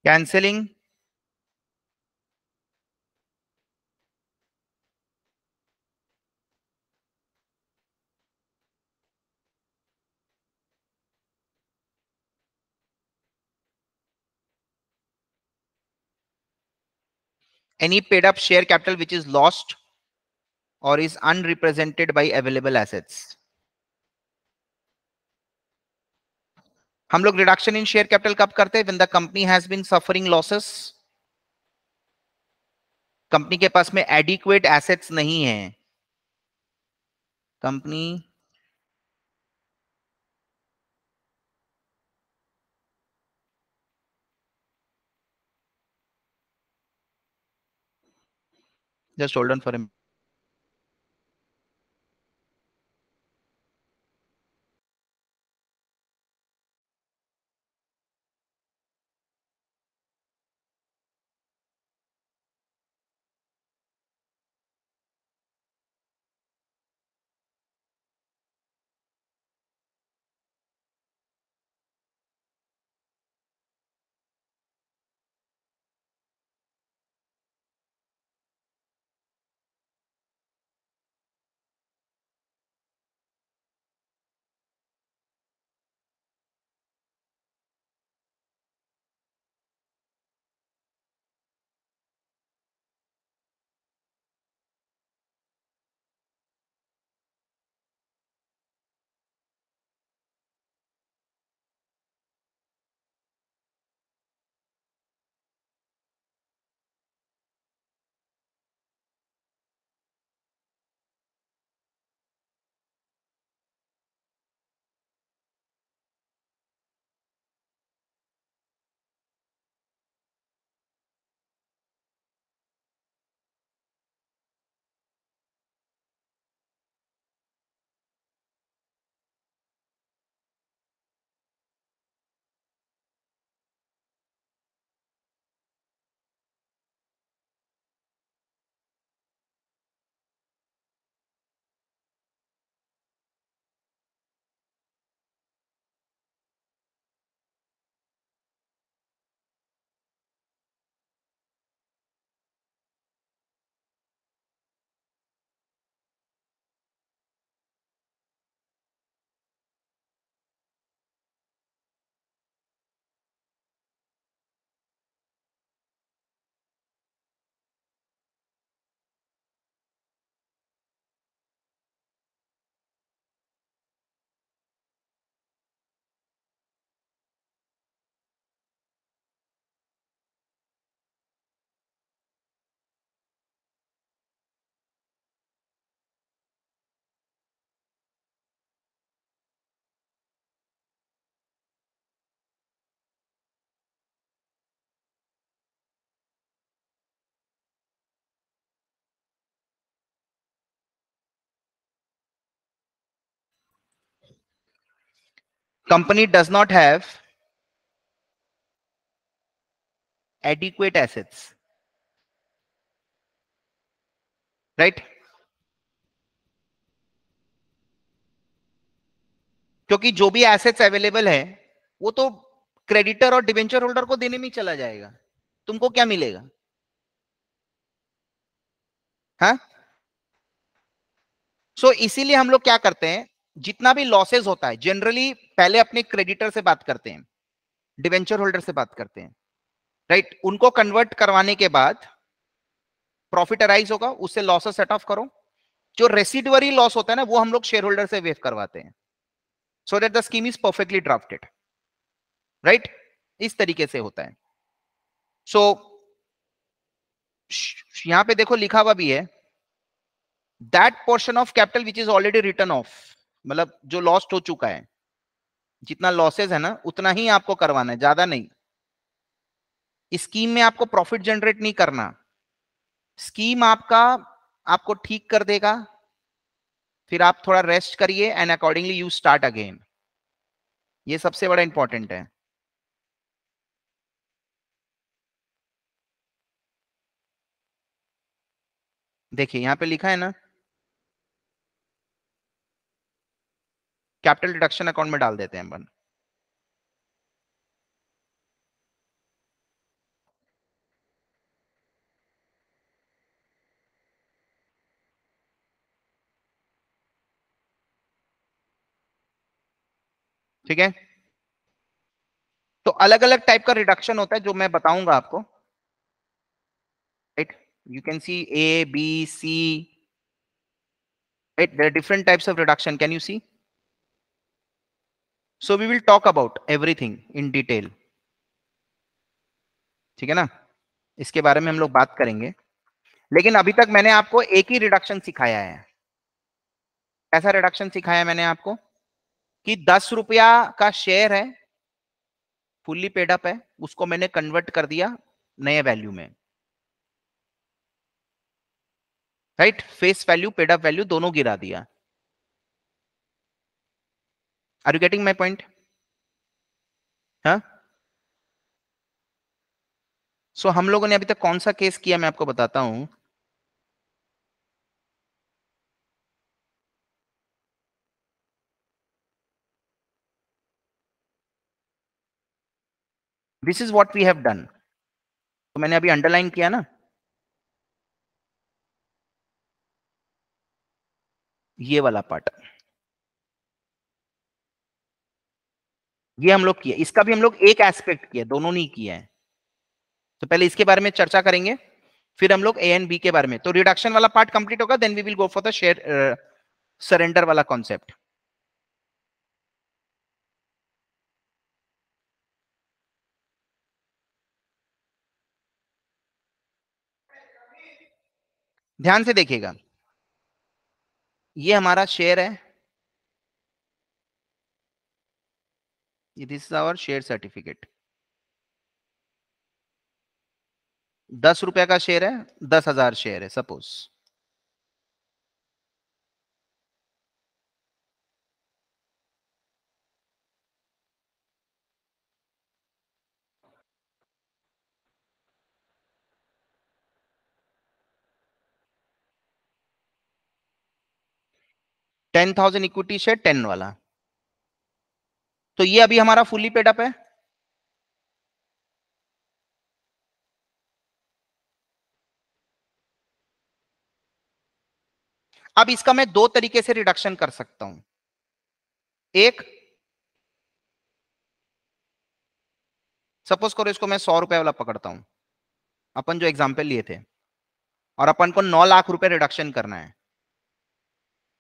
cancelling any paid up share capital which is lost or is unrepresented by available assets हम लोग रिडक्शन इन शेयर कैपिटल कब करते हैं when the company has been suffering losses company के पास में adequate assets नहीं है company just hold on for a company does not have adequate assets right क्योंकि जो भी एसेट्स अवेलेबल है वो तो क्रेडिटर और डिवेंचर होल्डर को देने में चला जाएगा तुमको क्या मिलेगा हा? सो so, इसीलिए हम लोग क्या करते हैं जितना भी लॉसेस होता है जनरली पहले अपने क्रेडिटर से बात करते हैं डिवेंचर होल्डर से बात करते हैं राइट right? उनको कन्वर्ट करवाने के बाद प्रॉफिट अराइज होगा उससे लॉसेस सेट ऑफ करो जो रेसिडवरी लॉस होता है ना वो हम लोग शेयर होल्डर से वेव करवाते हैं so that the scheme is perfectly drafted right इस तरीके से होता है सो so, यहां पे देखो लिखा हुआ भी है that portion of capital which is already return off मतलब जो लॉस्ट हो चुका है जितना लॉसेज है ना उतना ही आपको करवाना है ज्यादा नहीं स्कीम में आपको प्रॉफिट जनरेट नहीं करना स्कीम आपका आपको ठीक कर देगा फिर आप थोड़ा रेस्ट करिए and accordingly you start again ये सबसे बड़ा इंपॉर्टेंट है देखिए यहां पे लिखा है ना कैपिटल डिडक्शन अकाउंट में डाल देते हैं अपन ठीक है तो अलग अलग टाइप का रिडक्शन होता है जो मैं बताऊंगा आपको right you can see A B C right there different types of reduction can you see so we will talk about everything in detail ठीक है ना इसके बारे में हम लोग बात करेंगे लेकिन अभी तक मैंने आपको एक ही रिडक्शन सिखाया है कैसा रिडक्शन सिखाया मैंने आपको कि दस रुपया का शेयर है फुल्ली पेडअप है उसको मैंने कन्वर्ट कर दिया नए वैल्यू में right face value paid up value दोनों गिरा दिया Are you getting my point? सो हम लोगों ने अभी तक कौन सा केस किया मैं आपको बताता हूं this is what we have done तो मैंने अभी अंडरलाइन किया ना ये वाला पार्ट ये हम लोग किया इसका भी हम लोग एक एस्पेक्ट किया दोनों नहीं किया है तो पहले इसके बारे में चर्चा करेंगे फिर हम लोग ए एंड बी के बारे में तो रिडक्शन वाला पार्ट कंप्लीट होगा then we will go for the share surrender वाला कॉन्सेप्ट ध्यान से देखिएगा ये हमारा शेयर है this is our share certificate दस रुपए का शेयर है दस हजार शेयर है suppose ten thousand equity share ten वाला तो ये अभी हमारा फुली पेडअप है अब इसका मैं दो तरीके से रिडक्शन कर सकता हूं एक सपोज करो इसको मैं सौ रुपए वाला पकड़ता हूं अपन जो एग्जाम्पल लिए थे और अपन को नौ लाख रुपए रिडक्शन करना है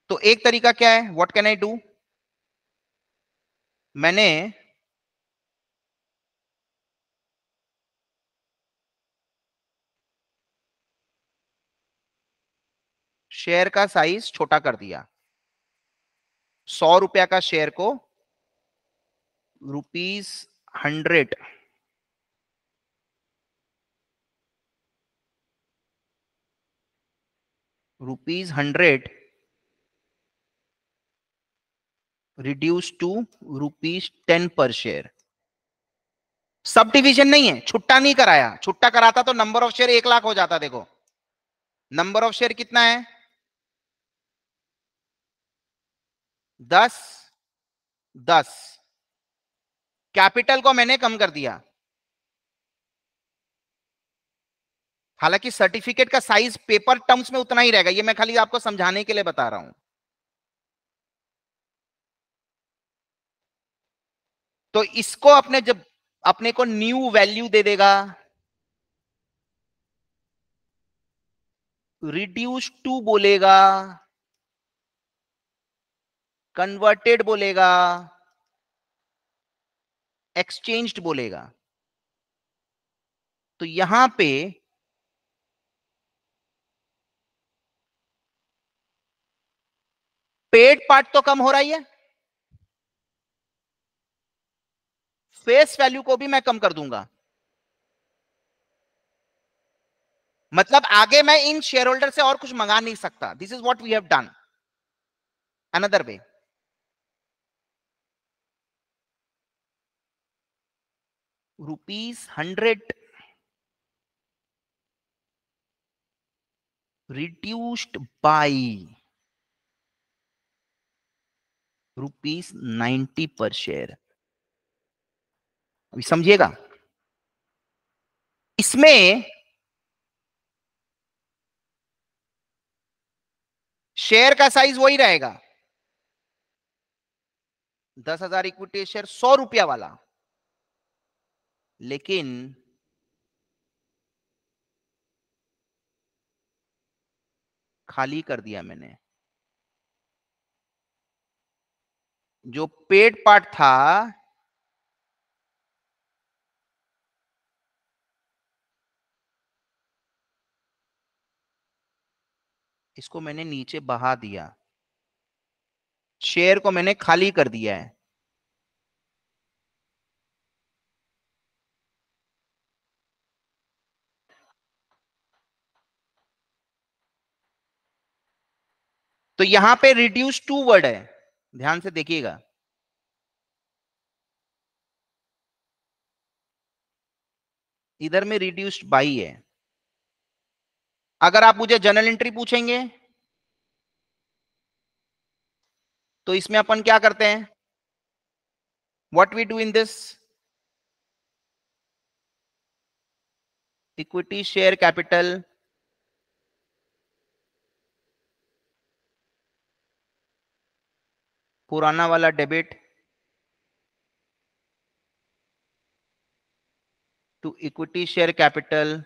तो एक तरीका क्या है व्हाट कैन आई डू मैंने शेयर का साइज छोटा कर दिया सौ रुपया का शेयर को rupees hundred rupees hundred reduce to rupees ten per share subdivision नहीं है छुट्टा नहीं कराया छुट्टा कराता तो नंबर ऑफ शेयर एक लाख हो जाता देखो नंबर ऑफ शेयर कितना है दस दस कैपिटल को मैंने कम कर दिया हालांकि सर्टिफिकेट का साइज पेपर टर्म्स में उतना ही रहेगा ये मैं खाली आपको समझाने के लिए बता रहा हूं तो इसको अपने जब अपने को न्यू वैल्यू दे देगा रिड्यूस टू बोलेगा कन्वर्टेड बोलेगा एक्सचेंज्ड बोलेगा तो यहां पे पेड पार्ट तो कम हो रहा है फेस वैल्यू को भी मैं कम कर दूंगा मतलब आगे मैं इन शेयर होल्डर से और कुछ मंगा नहीं सकता this is what we have done another way rupees hundred reduced by rupees ninety per share अभी समझिएगा इसमें शेयर का साइज वही रहेगा दस हजार इक्विटी शेयर सौ रुपया वाला लेकिन खाली कर दिया मैंने जो पेड पार्ट था इसको मैंने नीचे बहा दिया शेयर को मैंने खाली कर दिया है तो यहां पे रिड्यूस टू वर्ड है ध्यान से देखिएगा इधर में रिड्यूस्ड बाई है अगर आप मुझे जनरल एंट्री पूछेंगे तो इसमें अपन क्या करते हैं what we do in this equity share capital पुराना वाला debit to equity share capital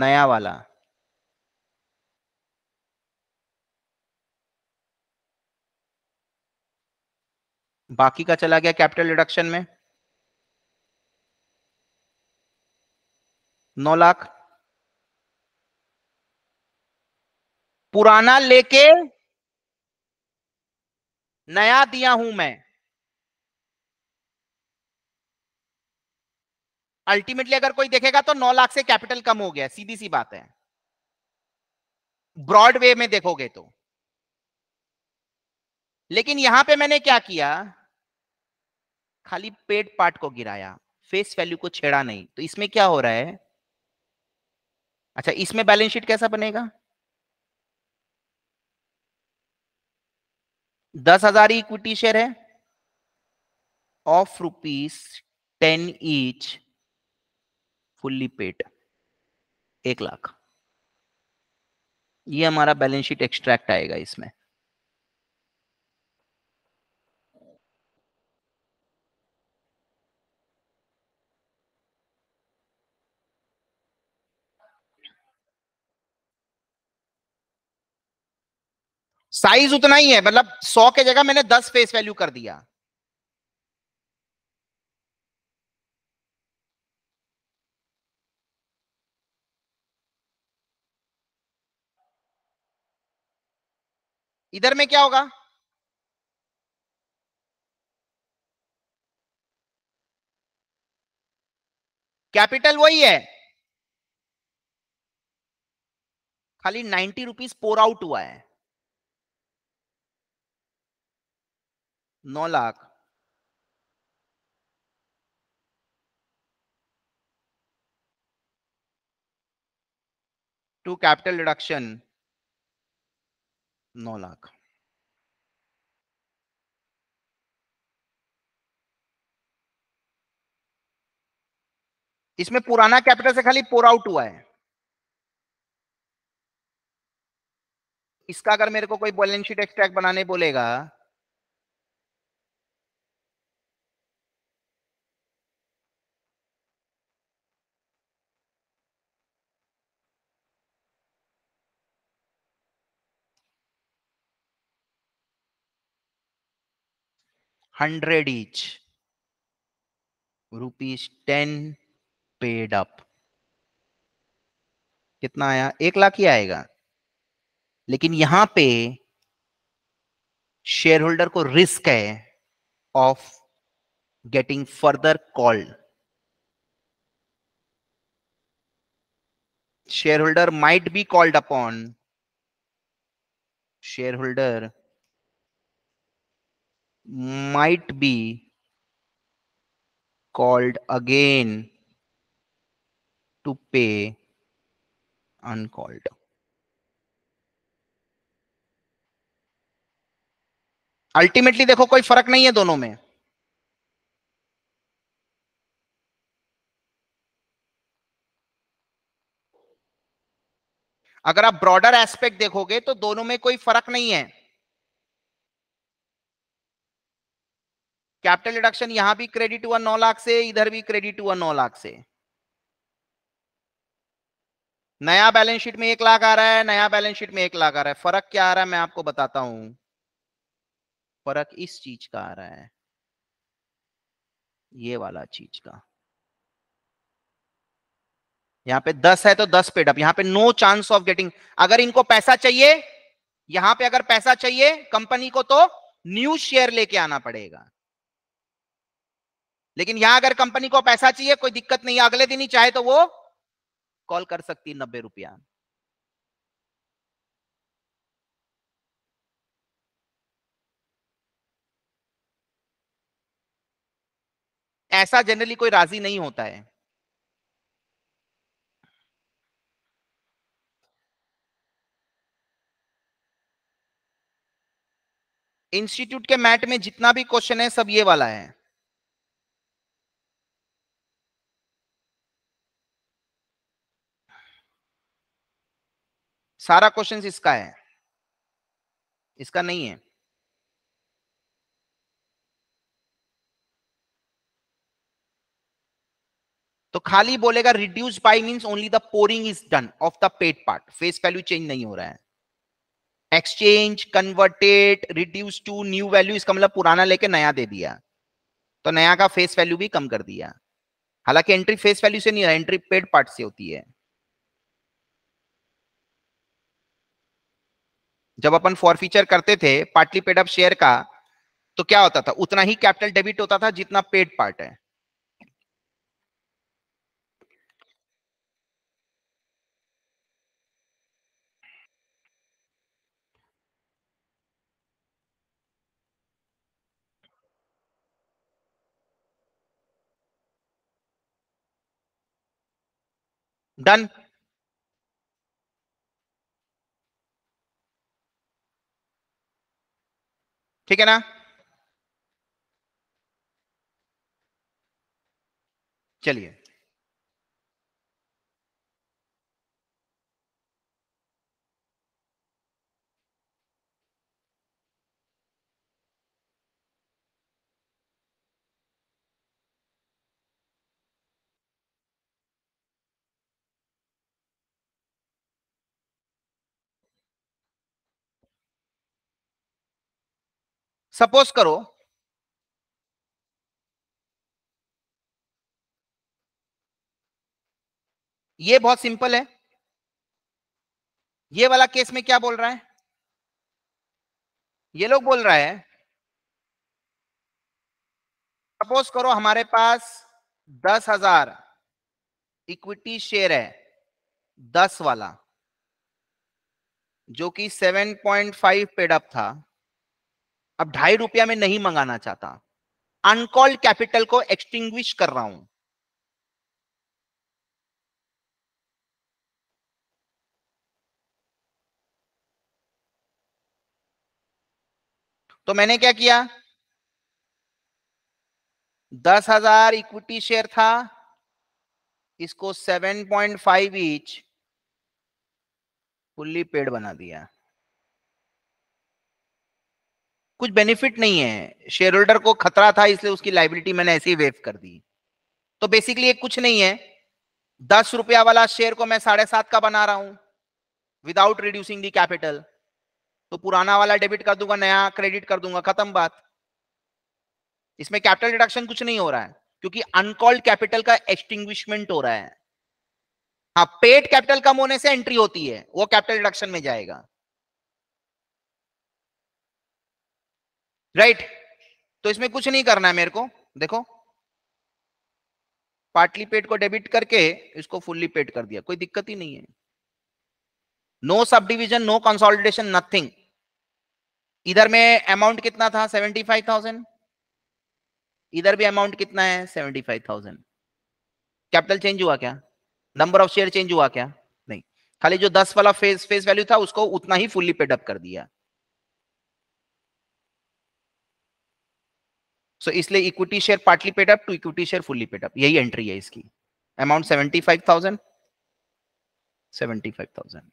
नया वाला बाकी का चला गया कैपिटल रिडक्शन में नौ लाख पुराना लेके नया दिया हूं मैं अल्टीमेटली अगर कोई देखेगा तो नौ लाख से कैपिटल कम हो गया सीधी सी बात है ब्रॉड वे में देखोगे तो लेकिन यहां पे मैंने क्या किया खाली पेड पार्ट को गिराया फेस वैल्यू को छेड़ा नहीं तो इसमें क्या हो रहा है अच्छा इसमें बैलेंस शीट कैसा बनेगा दस हजार इक्विटी शेयर है of rupees ten each fully paid एक लाख ये हमारा बैलेंस शीट एक्सट्रैक्ट आएगा इसमें साइज उतना ही है मतलब सौ के जगह मैंने दस फेस वैल्यू कर दिया इधर में क्या होगा कैपिटल वही है खाली नाइन्टी रुपीज पोर आउट हुआ है नौ लाख टू कैपिटल रिडक्शन नौ लाख इसमें पुराना कैपिटल से खाली पोर आउट हुआ है इसका अगर मेरे को कोई बैलेंस शीट एक्सट्रैक्ट बनाने बोलेगा hundred each rupees ten paid up कितना आया एक लाख ही आएगा लेकिन यहां पे शेयर होल्डर को रिस्क है of getting further called shareholder might be called upon shareholder might be called again to pay uncalled. Ultimately देखो कोई फर्क नहीं है दोनों में अगर आप ब्रॉडर एस्पेक्ट देखोगे तो दोनों में कोई फर्क नहीं है कैपिटल डिडक्शन यहां भी क्रेडिट हुआ नौ लाख से इधर भी क्रेडिट हुआ नौ लाख से नया बैलेंस शीट में एक लाख आ रहा है नया बैलेंस शीट में एक लाख आ रहा है फर्क क्या आ रहा है मैं आपको बताता हूं फर्क इस चीज का आ रहा है ये वाला चीज का यहां पे दस है तो दस पेड अप यहां पे नो चांस ऑफ गेटिंग अगर इनको पैसा चाहिए यहां पे अगर पैसा चाहिए कंपनी को तो न्यू शेयर लेके आना पड़ेगा लेकिन यहां अगर कंपनी को पैसा चाहिए कोई दिक्कत नहीं अगले दिन ही चाहे तो वो कॉल कर सकती नब्बे रुपया ऐसा जनरली कोई राजी नहीं होता है इंस्टीट्यूट के मैट में जितना भी क्वेश्चन है सब ये वाला है सारा क्वेश्चन इसका है इसका नहीं है तो खाली बोलेगा reduce by mean only the pouring is done of the paid part face value change नहीं हो रहा है exchange converted reduce to new value इसका मतलब पुराना लेके नया दे दिया तो नया का फेस वैल्यू भी कम कर दिया हालांकि एंट्री फेस वैल्यू से नहीं है एंट्री पेड पार्ट से होती है जब अपन फॉरफीचर करते थे पार्टली पेड अप शेयर का तो क्या होता था उतना ही कैपिटल डेबिट होता था जितना पेड पार्ट है डन ठीक है ना चलिए सपोज करो ये बहुत सिंपल है ये वाला केस में क्या बोल रहा है ये लोग बोल रहा है सपोज करो हमारे पास दस हजार इक्विटी शेयर है दस वाला जो कि सेवन पॉइंट फाइव पेडअप था अब ढाई रुपया में नहीं मंगाना चाहता अनकॉल्ड कैपिटल को एक्सटिंग्विश कर रहा हूं तो मैंने क्या किया दस हजार इक्विटी शेयर था इसको seven point five inch fully paid बना दिया कुछ बेनिफिट नहीं है शेयर होल्डर को खतरा था इसलिए उसकी लाइबिलिटी मैंने ऐसे ही वेव कर दी तो बेसिकली ये कुछ नहीं है दस रुपया वाला शेयर को मैं साढ़े सात का बना रहा हूं विदाउट रिड्यूसिंग दी कैपिटल तो पुराना वाला डेबिट कर दूंगा नया क्रेडिट कर दूंगा खत्म बात इसमें कैपिटल रिडक्शन कुछ नहीं हो रहा है क्योंकि अनकॉल्ड कैपिटल का एक्सटिंग्विशमेंट हो रहा है हाँ पेड कैपिटल कम होने से एंट्री होती है वो कैपिटल रिडक्शन में जाएगा राइट तो इसमें कुछ नहीं करना है मेरे को देखो पार्टली पेड को डेबिट करके इसको फुल्ली पेड कर दिया कोई दिक्कत ही नहीं है no sub division no consolidation nothing इधर में अमाउंट कितना था सेवेंटी फाइव थाउजेंड इधर भी अमाउंट कितना है seventy five thousand capital change हुआ क्या नंबर ऑफ शेयर चेंज हुआ क्या नहीं खाली जो दस वाला फेस फेस वैल्यू था उसको उतना ही फुल्ली पेडअप कर दिया सो so, इसलिए equity share partly paid up to equity share fully paid up यही एंट्री है इसकी amount seventy five thousand seventy five thousand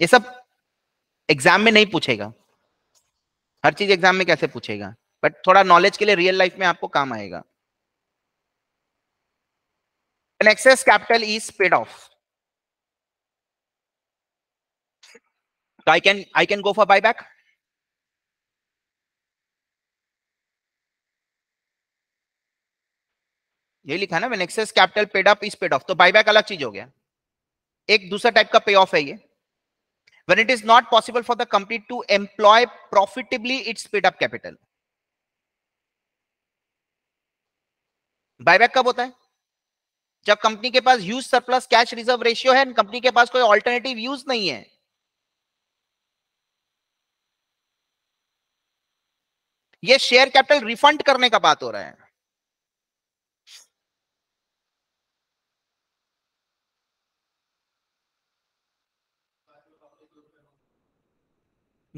ये सब एग्जाम में नहीं पूछेगा हर चीज एग्जाम में कैसे पूछेगा बट थोड़ा नॉलेज के लिए रियल लाइफ में आपको काम आएगा an excess capital is paid off so i can i can go for buyback ये लिखा ना excess capital paid up is paid off तो बाईबैक अलग चीज हो गया एक दूसरा टाइप का पे ऑफ है ये when it is not possible for the company to employ profitably its paid up capital buyback कब होता है जब कंपनी के पास use surplus cash reserve ratio है कंपनी के पास कोई ऑल्टरनेटिव यूज नहीं है ये शेयर कैपिटल रिफंड करने का बात हो रहा है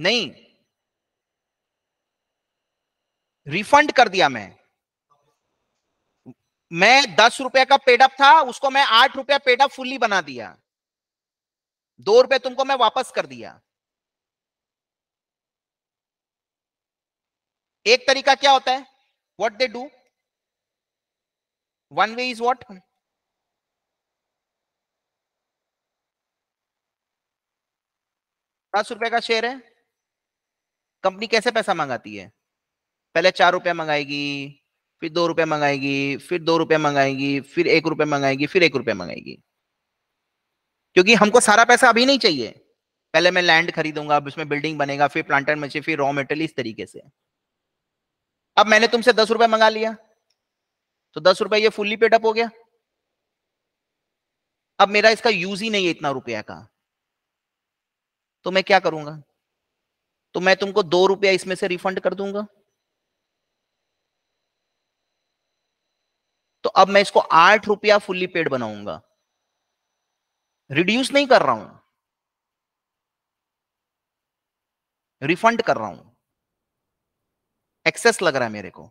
नहीं रिफंड कर दिया मैं मैं दस रुपए का पेडअप था उसको मैं आठ रुपया पेडअप फुल्ली बना दिया दो रुपए तुमको मैं वापस कर दिया एक तरीका क्या होता है what they do one way is what दस रुपए का शेयर है कंपनी कैसे पैसा मंगाती है पहले चार रुपया मंगाएगी फिर दो रुपया मंगाएगी फिर दो रुपया मंगाएगी फिर एक रुपया मंगाएगी फिर एक रुपया मंगाएगी क्योंकि हमको सारा पैसा अभी नहीं चाहिए पहले मैं लैंड खरीदूंगा अब उसमें बिल्डिंग बनेगा फिर प्लांटर मचे फिर रॉ मेटेरियल इस तरीके से अब मैंने तुमसे दस रुपए मंगा लिया तो दस रुपए ये फुल्ली पेटअप हो गया अब मेरा इसका यूज ही नहीं है इतना रुपया का तो मैं क्या करूंगा तो मैं तुमको दो रुपया इसमें से रिफंड कर दूंगा तो अब मैं इसको आठ रुपया फुल्ली पेड बनाऊंगा रिड्यूस नहीं कर रहा हूं रिफंड कर रहा हूं एक्सेस लग रहा है मेरे को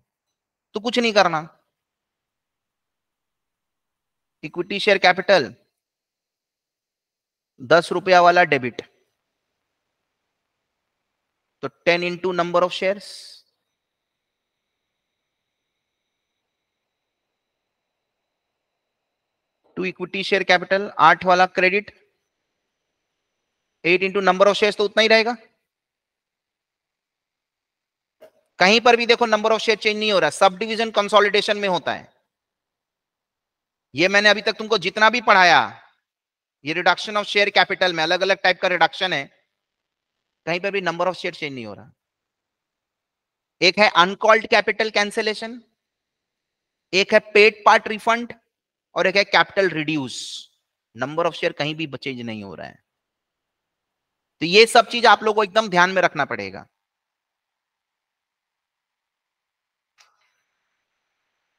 तो कुछ नहीं करना इक्विटी शेयर कैपिटल दस रुपया वाला डेबिट तो ten into number of shares to equity share capital आठ वाला credit eight into number of shares तो उतना ही रहेगा कहीं पर भी देखो नंबर ऑफ शेयर चेंज नहीं हो रहा सब डिवीजन कंसोलिडेशन में होता है ये मैंने अभी तक तुमको जितना भी पढ़ाया ये रिडक्शन ऑफ शेयर कैपिटल में अलग अलग टाइप का रिडक्शन है कहीं पर भी नंबर ऑफ शेयर चेंज नहीं हो रहा एक है अनकॉल्ड कैपिटल कैंसिलेशन एक है पेड पार्ट रिफंड और एक है capital reduce number of share कहीं भी चेंज नहीं हो रहा है तो ये सब चीज आप लोगों को एकदम ध्यान में रखना पड़ेगा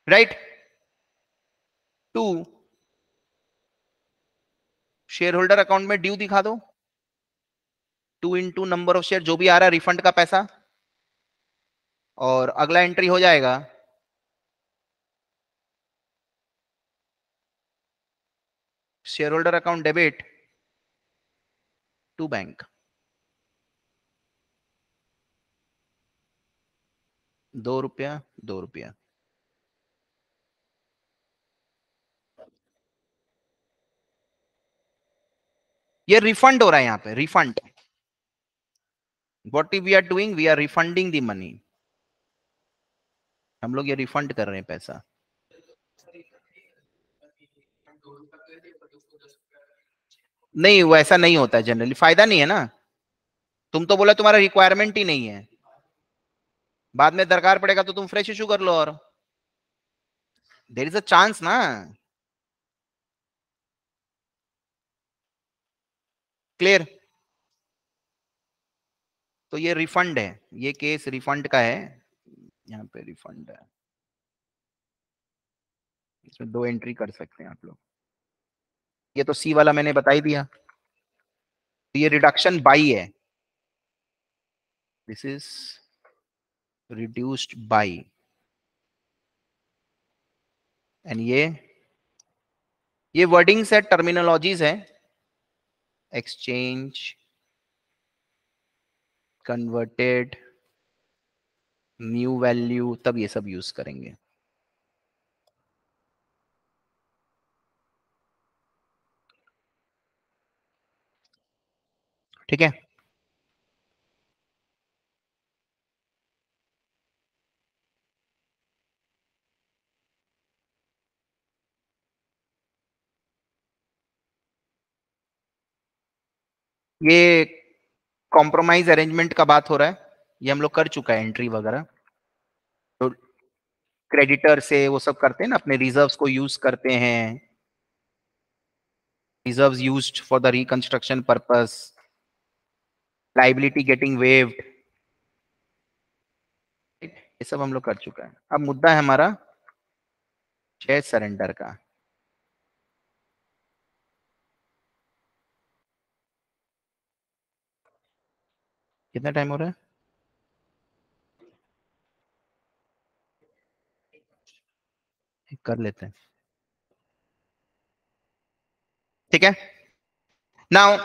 right to shareholder account में ड्यू दिखा दो two into number of share जो भी आ रहा है रिफंड का पैसा और अगला एंट्री हो जाएगा shareholder account debit to bank दो रुपया दो रुपया ये रिफंड हो रहा है यहां पे refund if we are doing we are refunding the money हम लोग ये रिफंड कर रहे हैं पैसा नहीं वैसा नहीं होता जनरली फायदा नहीं है ना तुम तो बोला तुम्हारा रिक्वायरमेंट ही नहीं है बाद में दरकार पड़ेगा तो तुम फ्रेश इशू कर लो और देर इज अ चांस ना क्लियर तो ये रिफंड है ये केस रिफंड का है यहाँ पे रिफंड है इसमें दो एंट्री कर सकते हैं आप लोग ये तो सी वाला मैंने बताई दिया तो ये रिडक्शन बाई है this is reduced by and ये ये वर्डिंग्स है टर्मिनोलॉजीज है एक्सचेंज कन्वर्टेड न्यू वैल्यू तब ये सब यूज करेंगे ठीक है ये कॉम्प्रोमाइज अरेंजमेंट का बात हो रहा है ये हम लोग कर चुका है एंट्री वगैरह तो क्रेडिटर से वो सब करते हैं ना अपने रिजर्व्स को यूज करते हैं reserves used for the reconstruction purpose liability getting waived ये सब हम लोग कर चुका है अब मुद्दा है हमारा शेयर सरेंडर का कितना टाइम हो रहा है कर लेते हैं ठीक है नाउ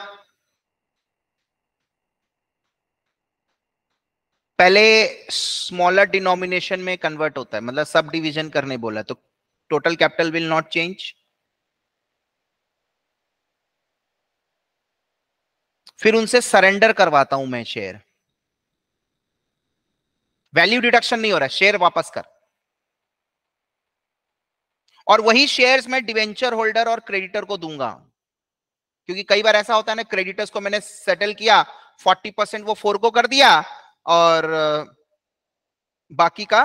पहले स्मॉलर डिनोमिनेशन में कन्वर्ट होता है मतलब सब डिवीजन करने बोला तो total capital will not change फिर उनसे सरेंडर करवाता हूं मैं शेयर वैल्यू डिडक्शन नहीं हो रहा शेयर वापस कर और वही शेयर्स मैं डिवेंचर होल्डर और क्रेडिटर को दूंगा क्योंकि कई बार ऐसा होता है ना क्रेडिटर्स को मैंने सेटल किया 40 परसेंट वो फोर को कर दिया और बाकी का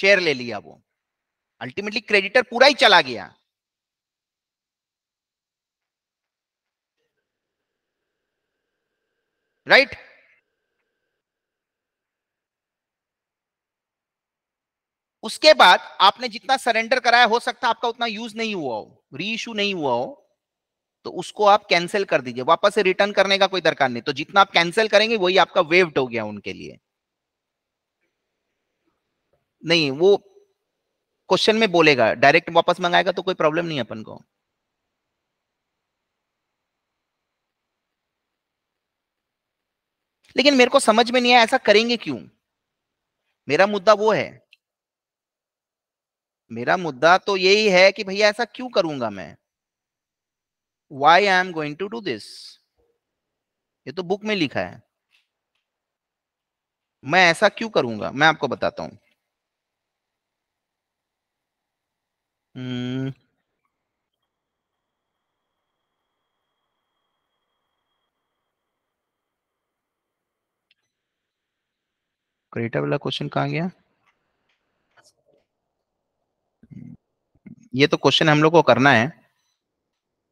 शेयर ले लिया वो अल्टीमेटली क्रेडिटर पूरा ही चला गया right उसके बाद आपने जितना सरेंडर कराया हो सकता है आपका उतना यूज नहीं हुआ हो री नहीं हुआ हो तो उसको आप कैंसिल कर दीजिए वापस से रिटर्न करने का कोई दरकार नहीं तो जितना आप कैंसिल करेंगे वही आपका वेव्ड हो गया उनके लिए नहीं वो क्वेश्चन में बोलेगा डायरेक्ट वापस मंगाएगा तो कोई प्रॉब्लम नहीं अपन को लेकिन मेरे को समझ में नहीं आया ऐसा करेंगे क्यों मेरा मुद्दा वो है मेरा मुद्दा तो यही है कि भैया ऐसा क्यों करूंगा मैं why I am going to do this ये तो बुक में लिखा है मैं ऐसा क्यों करूंगा मैं आपको बताता हूं hmm. क्रेटा वाला क्वेश्चन कहा गया ये तो क्वेश्चन हम लोग को करना है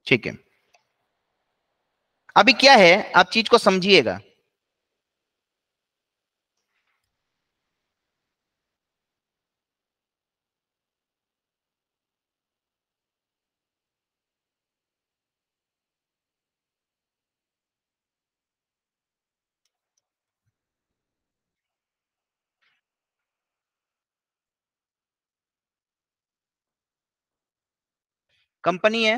ठीक है अभी क्या है आप चीज को समझिएगा कंपनी है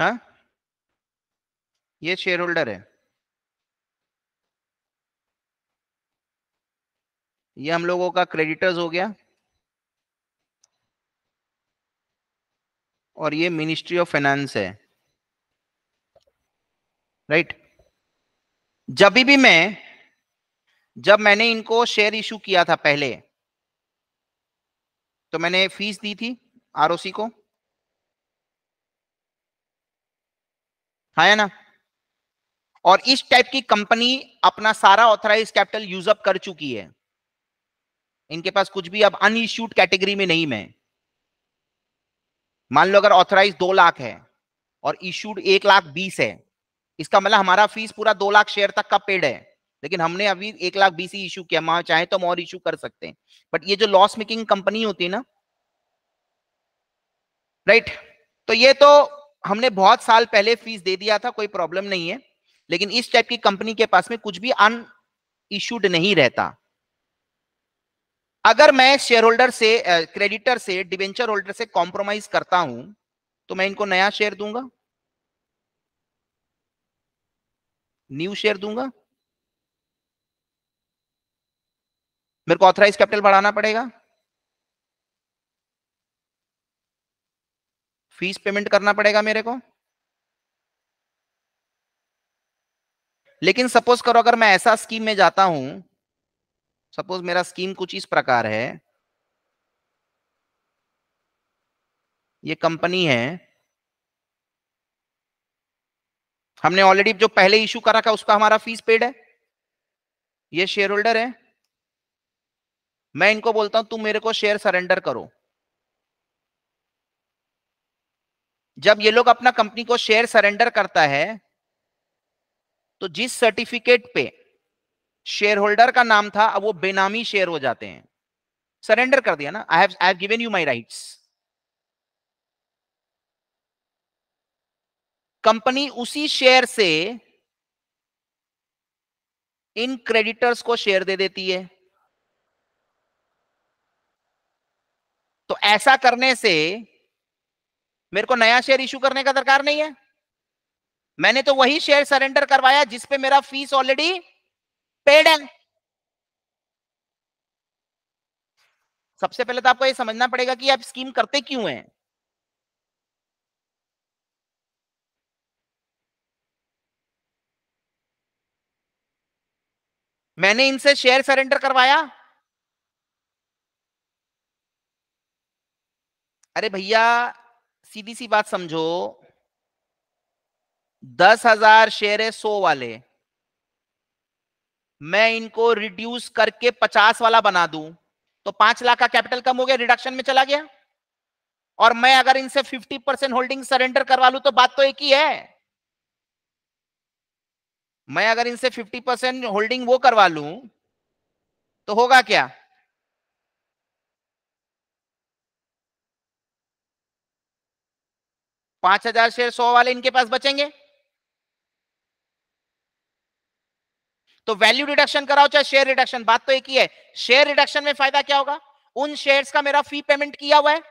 हा? ये शेयर होल्डर है ये हम लोगों का क्रेडिटर्स हो गया और ये मिनिस्ट्री ऑफ फाइनेंस है राइट right? जब भी मैं जब मैंने इनको शेयर इशू किया था पहले तो मैंने फीस दी थी आरओसी को है ना और इस टाइप की कंपनी अपना सारा ऑथराइज कैपिटल यूज अप कर चुकी है इनके पास कुछ भी अब अनइश्यूड कैटेगरी में नहीं मैं मान लो अगर ऑथराइज दो लाख है और इश्यूड एक लाख बीस है इसका मतलब हमारा फीस पूरा दो लाख शेयर तक का पेड है लेकिन हमने अभी एक लाख बीस ही इशू किया मां चाहे तो हम और इशू कर सकते हैं बट ये जो लॉस मेकिंग कंपनी होती है ना राइट तो ये तो हमने बहुत साल पहले फीस दे दिया था कोई प्रॉब्लम नहीं है लेकिन इस टाइप की कंपनी के पास में कुछ भी अन इशूड नहीं रहता अगर मैं शेयर होल्डर से क्रेडिटर से डिवेंचर होल्डर से कॉम्प्रोमाइज करता हूं तो मैं इनको नया शेयर दूंगा न्यू शेयर दूंगा मेरे को ऑथराइज कैपिटल बढ़ाना पड़ेगा फीस पेमेंट करना पड़ेगा मेरे को लेकिन सपोज करो अगर मैं ऐसा स्कीम में जाता हूं सपोज मेरा स्कीम कुछ इस प्रकार है ये कंपनी है हमने ऑलरेडी जो पहले इशू करा था उसका हमारा फीस पेड है ये शेयर होल्डर है मैं इनको बोलता हूं तुम मेरे को शेयर सरेंडर करो जब ये लोग अपना कंपनी को शेयर सरेंडर करता है तो जिस सर्टिफिकेट पे शेयर होल्डर का नाम था अब वो बेनामी शेयर हो जाते हैं सरेंडर कर दिया ना I have given you my rights company उसी शेयर से इन क्रेडिटर्स को शेयर दे देती है तो ऐसा करने से मेरे को नया शेयर इश्यू करने का दरकार नहीं है मैंने तो वही शेयर सरेंडर करवाया जिसपे मेरा फीस ऑलरेडी पेड है सबसे पहले तो आपको यह समझना पड़ेगा कि आप स्कीम करते क्यों हैं मैंने इनसे शेयर सरेंडर करवाया अरे भैया सीधी सी बात समझो दस हजार शेयर है सो वाले मैं इनको रिड्यूस करके पचास वाला बना दूं तो पांच लाख का कैपिटल कम हो गया रिडक्शन में चला गया और मैं अगर इनसे फिफ्टी परसेंट होल्डिंग सरेंडर करवा लू तो बात तो एक ही है मैं अगर इनसे 50 परसेंट होल्डिंग वो करवा लू तो होगा क्या पांच हजार शेयर सौ वाले इनके पास बचेंगे तो वैल्यू रिडक्शन कराओ चाहे शेयर रिडक्शन बात तो एक ही है शेयर रिडक्शन में फायदा क्या होगा उन शेयर्स का मेरा फी पेमेंट किया हुआ है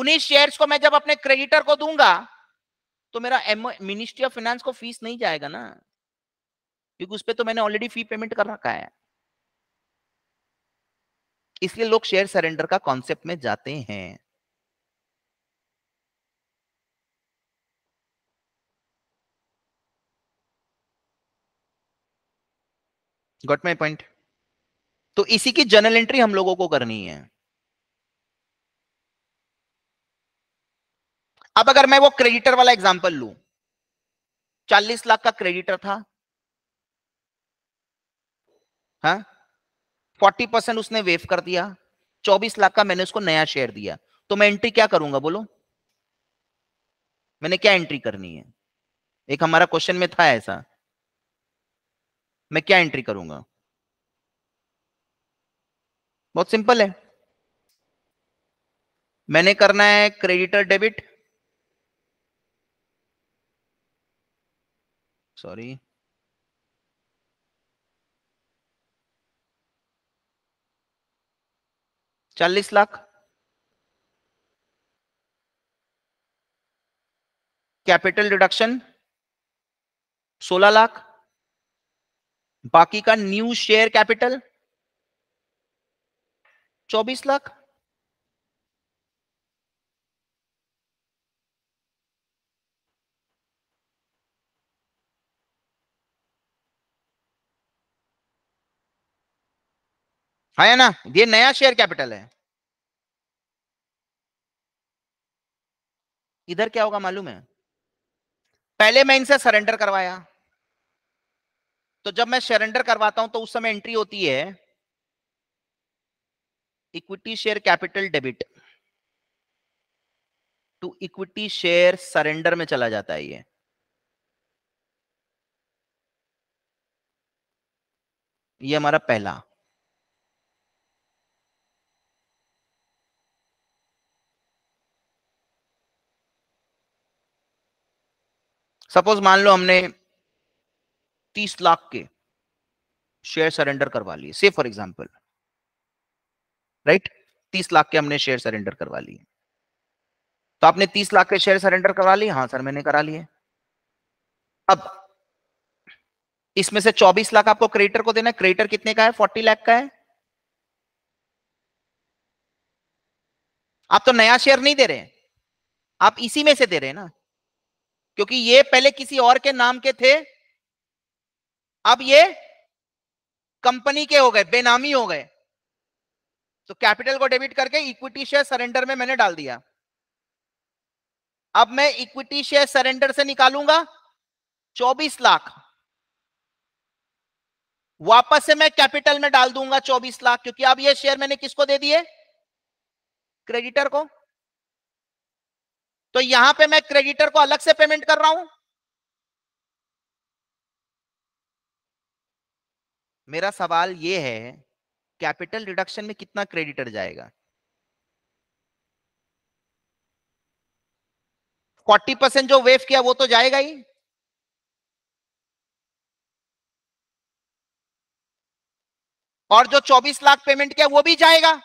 उन्हीं शेयर्स को मैं जब अपने क्रेडिटर को दूंगा तो मेरा मिनिस्ट्री ऑफ फाइनेंस को फीस नहीं जाएगा ना क्योंकि उस पर तो मैंने ऑलरेडी फी पेमेंट कर रखा है इसलिए लोग शेयर सरेंडर का कॉन्सेप्ट में जाते हैं गॉट माई पॉइंट तो इसी की जर्नल एंट्री हम लोगों को करनी है अब अगर मैं वो क्रेडिटर वाला एग्जांपल लू चालीस लाख का क्रेडिटर था फोर्टी हाँ? परसेंट उसने वेव कर दिया चौबीस लाख का मैंने उसको नया शेयर दिया तो मैं एंट्री क्या करूंगा बोलो मैंने क्या एंट्री करनी है एक हमारा क्वेश्चन में था ऐसा मैं क्या एंट्री करूंगा बहुत सिंपल है मैंने करना है क्रेडिटर डेबिट sorry चालीस लाख कैपिटल डिडक्शन सोलह लाख बाकी का न्यू शेयर कैपिटल चौबीस लाख है हाँ ना ये नया शेयर कैपिटल है इधर क्या होगा मालूम है पहले मैं इनसे सरेंडर करवाया तो जब मैं सरेंडर करवाता हूं तो उस समय एंट्री होती है equity share capital debit to equity share surrender में चला जाता है ये ये हमारा पहला सपोज मान लो हमने तीस लाख के शेयर सरेंडर करवा लिए से फॉर एग्जाम्पल राइट तीस लाख के हमने शेयर सरेंडर करवा लिए तो आपने तीस लाख के शेयर सरेंडर करवा लिए हाँ सर मैंने करा लिए अब इसमें से चौबीस लाख आपको क्रेडिटर को देना है क्रेडिटर कितने का है फोर्टी लाख का है आप तो नया शेयर नहीं दे रहे हैं आप इसी में से दे रहे हैं ना क्योंकि ये पहले किसी और के नाम के थे अब ये कंपनी के हो गए बेनामी हो गए तो कैपिटल को डेबिट करके इक्विटी शेयर सरेंडर में मैंने डाल दिया अब मैं इक्विटी शेयर सरेंडर से निकालूंगा 24 लाख वापस से मैं कैपिटल में डाल दूंगा 24 लाख क्योंकि अब ये शेयर मैंने किसको दे दिए क्रेडिटर को तो यहां पे मैं क्रेडिटर को अलग से पेमेंट कर रहा हूं मेरा सवाल ये है कैपिटल रिडक्शन में कितना क्रेडिटर जाएगा 40 परसेंट जो वेव किया वो तो जाएगा ही और जो 24 लाख पेमेंट किया वो भी जाएगा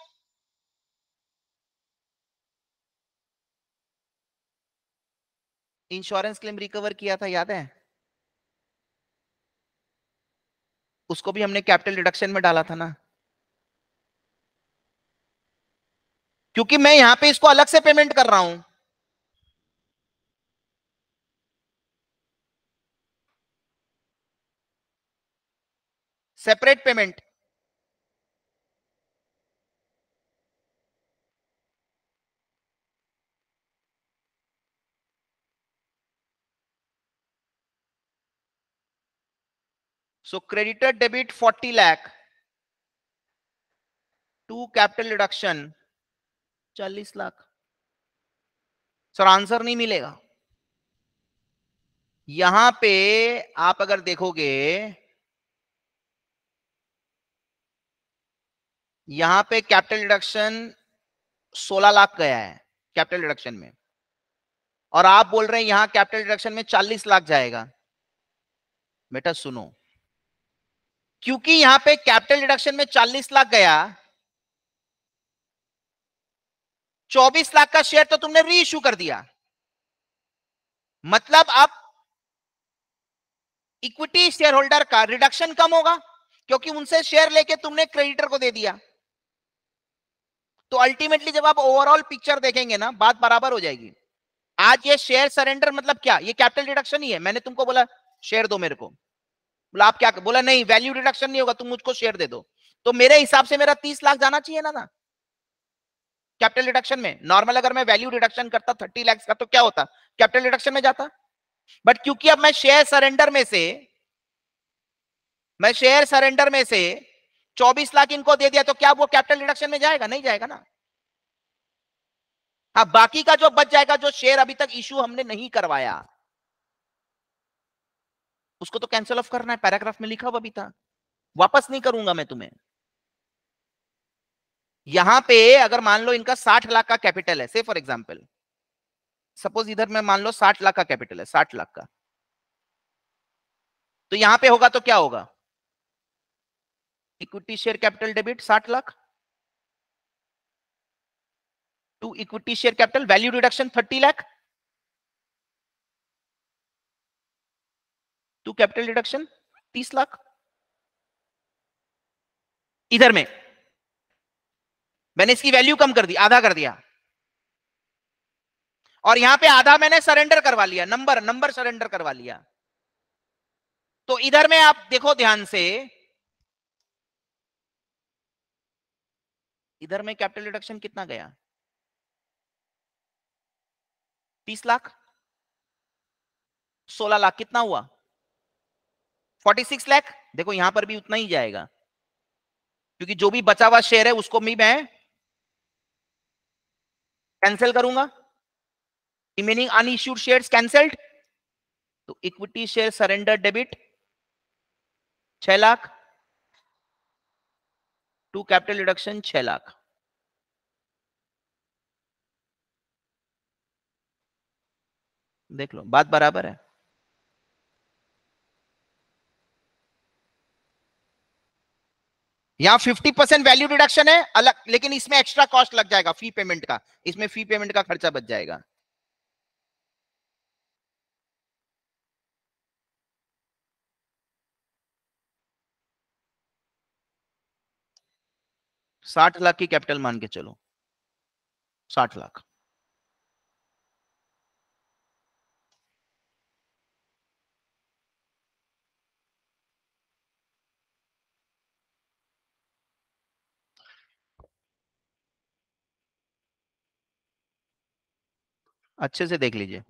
इंश्योरेंस क्लेम रिकवर किया था याद है उसको भी हमने कैपिटल डिडक्शन में डाला था ना क्योंकि मैं यहां पे इसको अलग से पेमेंट कर रहा हूं separate payment So creditor debit 40 lakh to capital reduction 40 lakh sir answer नहीं मिलेगा यहां पे आप अगर देखोगे यहां पे कैपिटल डिडक्शन 16 लाख गया है कैपिटल डिडक्शन में और आप बोल रहे हैं यहां कैपिटल डिडक्शन में 40 लाख जाएगा बेटा सुनो क्योंकि यहां पे कैपिटल डिडक्शन में 40 लाख गया 24 लाख का शेयर तो तुमने री इश्यू कर दिया मतलब अब इक्विटी शेयर होल्डर का रिडक्शन कम होगा क्योंकि उनसे शेयर लेके तुमने क्रेडिटर को दे दिया तो अल्टीमेटली जब आप ओवरऑल पिक्चर देखेंगे ना बात बराबर हो जाएगी आज ये शेयर सरेंडर मतलब क्या ये कैपिटल डिडक्शन ही है मैंने तुमको बोला शेयर दो मेरे को बोला आप क्या बोला नहीं वैल्यू रिडक्शन नहीं होगा तुम मुझको शेयर दे दो तो मेरे हिसाब से मेरा तीस लाख जाना चाहिए ना ना कैपिटल रिडक्शन में नॉर्मल अगर मैं वैल्यू रिडक्शन करता थर्टी लैक्स का तो क्या होता कैपिटल रिडक्शन में जाता बट क्योंकि अब मैं शेयर सरेंडर में से मैं शेयर सरेंडर में से 24 लाख इनको दे दिया तो क्या वो कैपिटल रिडक्शन में जाएगा नहीं जाएगा ना हाँ बाकी का जो बच जाएगा जो शेयर अभी तक इश्यू हमने नहीं करवाया उसको तो कैंसिल ऑफ करना है पैराग्राफ में लिखा हुआ भी था वापस नहीं करूंगा मैं तुम्हें यहां पे अगर मान लो इनका साठ लाख का कैपिटल है से फॉर एग्जाम्पल सपोज इधर में मान लो साठ लाख का कैपिटल है साठ लाख का तो यहां पे होगा तो क्या होगा इक्विटी शेयर कैपिटल डेबिट साठ lakh to equity share capital value reduction thirty lakh to capital deduction तीस लाख इधर में मैंने इसकी वैल्यू कम कर दी आधा कर दिया और यहां पे आधा मैंने सरेंडर करवा लिया नंबर नंबर सरेंडर करवा लिया तो इधर में आप देखो ध्यान से इधर में कैपिटल डिडक्शन कितना गया तीस लाख सोलह लाख कितना हुआ फोर्टी सिक्स लैख देखो यहां पर भी उतना ही जाएगा क्योंकि जो भी बचा हुआ शेयर है उसको भी मैं कैंसिल करूंगा रिमेनिंग अनइश्यूड शेयर्स कैंसल्ड तो इक्विटी शेयर सरेंडर डेबिट छह लाख टू कैपिटल रिडक्शन छह लाख देख लो बात बराबर है यहाँ फिफ्टी परसेंट वैल्यू रिडक्शन है अलग लेकिन इसमें एक्स्ट्रा कॉस्ट लग जाएगा फी पेमेंट का इसमें फी पेमेंट का खर्चा बच जाएगा साठ लाख की कैपिटल मान के चलो साठ लाख अच्छे से देख लीजिए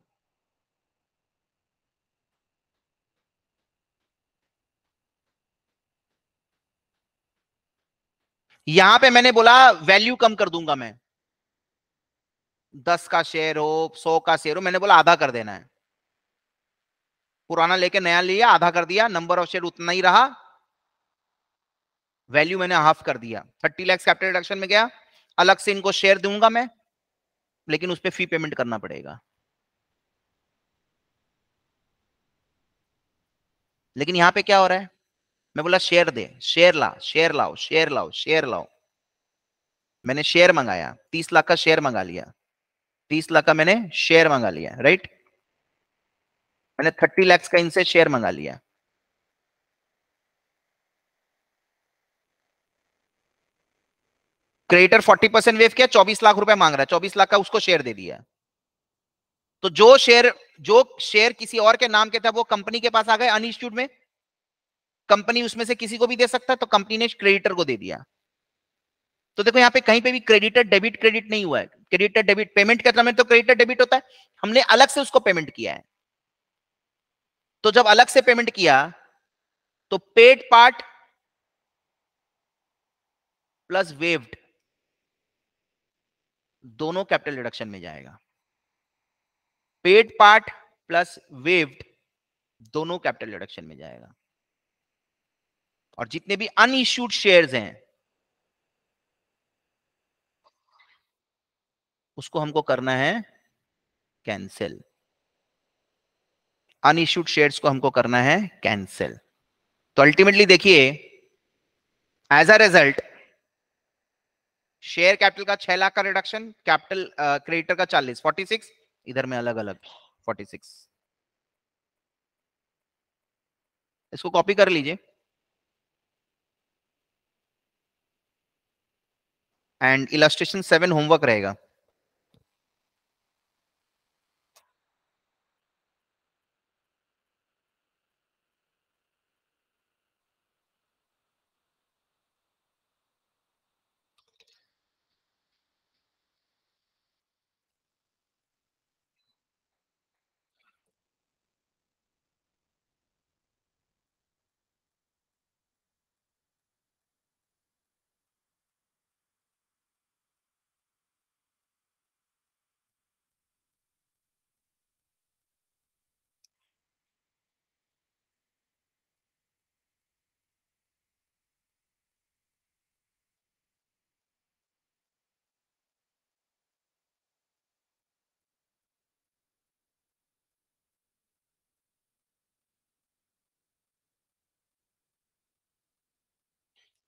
यहां पे मैंने बोला वैल्यू कम कर दूंगा मैं दस का शेयर हो सौ का शेयर हो मैंने बोला आधा कर देना है पुराना लेके नया लिया आधा कर दिया नंबर ऑफ शेयर उतना ही रहा वैल्यू मैंने हाफ कर दिया थर्टी लैक्स कैपिटल रिडक्शन में गया अलग से इनको शेयर दूंगा मैं लेकिन उस पर फी पेमेंट करना पड़ेगा लेकिन यहां पे क्या हो रहा है मैं बोला शेयर दे शेयर ला शेयर लाओ शेयर लाओ शेयर लाओ मैंने शेयर मंगाया तीस लाख का शेयर मंगा लिया तीस लाख का मैंने शेयर मंगा लिया राइट मैंने थर्टी लैक्स का इनसे शेयर मंगा लिया क्रेडिटर फोर्टी परसेंट वेव किया चौबीस लाख रुपए मांग रहा है चौबीस लाख का उसको शेयर दे दिया तो जो शेयर जो शेयर किसी और के नाम के था वो कंपनी के पास आ गए अनस्टिट्यूट में कंपनी उसमें से किसी को भी दे सकता तो कंपनी ने क्रेडिटर को दे दिया तो देखो यहाँ पे कहीं पे भी क्रेडिटर डेबिट क्रेडिट नहीं हुआ है क्रेडिटर डेबिट पेमेंट कहता मतलब तो क्रेडिटर डेबिट होता है हमने अलग से उसको पेमेंट किया है तो जब अलग से पेमेंट किया तो पेड पार्ट प्लस वेव्ड दोनों कैपिटल रिडक्शन में जाएगा पेड पार्ट प्लस वेव्ड दोनों कैपिटल रिडक्शन में जाएगा और जितने भी अनइश्यूड शेयर्स हैं उसको हमको करना है कैंसिल अनइश्यूड शेयर्स को हमको करना है कैंसिल तो अल्टीमेटली देखिए as a result share capital का छह लाख का रिडक्शन कैपिटल क्रेडिटर का चालीस फोर्टी सिक्स इधर में अलग अलग फोर्टी सिक्स इसको कॉपी कर लीजिए एंड इलास्ट्रेशन सेवन होमवर्क रहेगा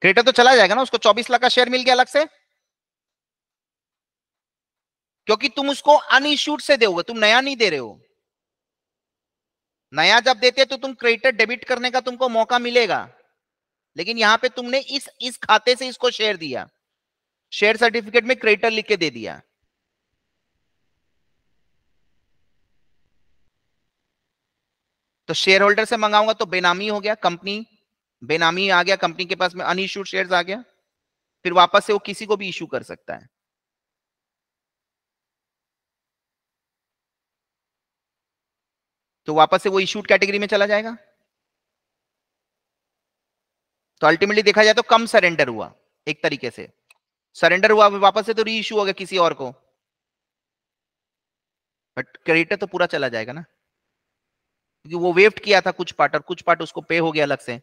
क्रेटा तो चला जाएगा ना उसको चौबीस लाख का शेयर मिल गया अलग से क्योंकि तुम उसको अनइश्यूड से दोगे तुम नया नहीं दे रहे हो नया जब देते तो तुम क्रेडिटर डेबिट करने का तुमको मौका मिलेगा लेकिन यहां पे तुमने इस इस खाते से इसको शेयर दिया शेयर सर्टिफिकेट में क्रेडिटर लिख के दे दिया तो शेयर होल्डर से मंगाऊंगा तो बेनामी हो गया कंपनी बेनामी आ गया कंपनी के पास में अनइश्यूड शेयर्स आ गया फिर वापस से वो किसी को भी इश्यू कर सकता है तो वापस से वो इश्यूड कैटेगरी में चला जाएगा तो अल्टीमेटली देखा जाए तो कम सरेंडर हुआ एक तरीके से सरेंडर हुआ वापस से तो री इश्यू गया किसी और को बट क्रेडिटर तो पूरा चला जाएगा ना क्योंकि वो वेव्ड किया था कुछ पार्ट और कुछ पार्ट उसको पे हो गया अलग से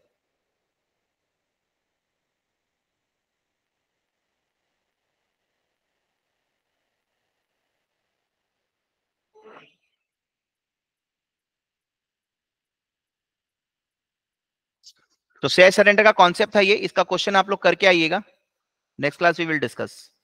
तो शेयर सरेंडर का कॉन्सेप्ट था ये इसका क्वेश्चन आप लोग करके आइएगा next class we will discuss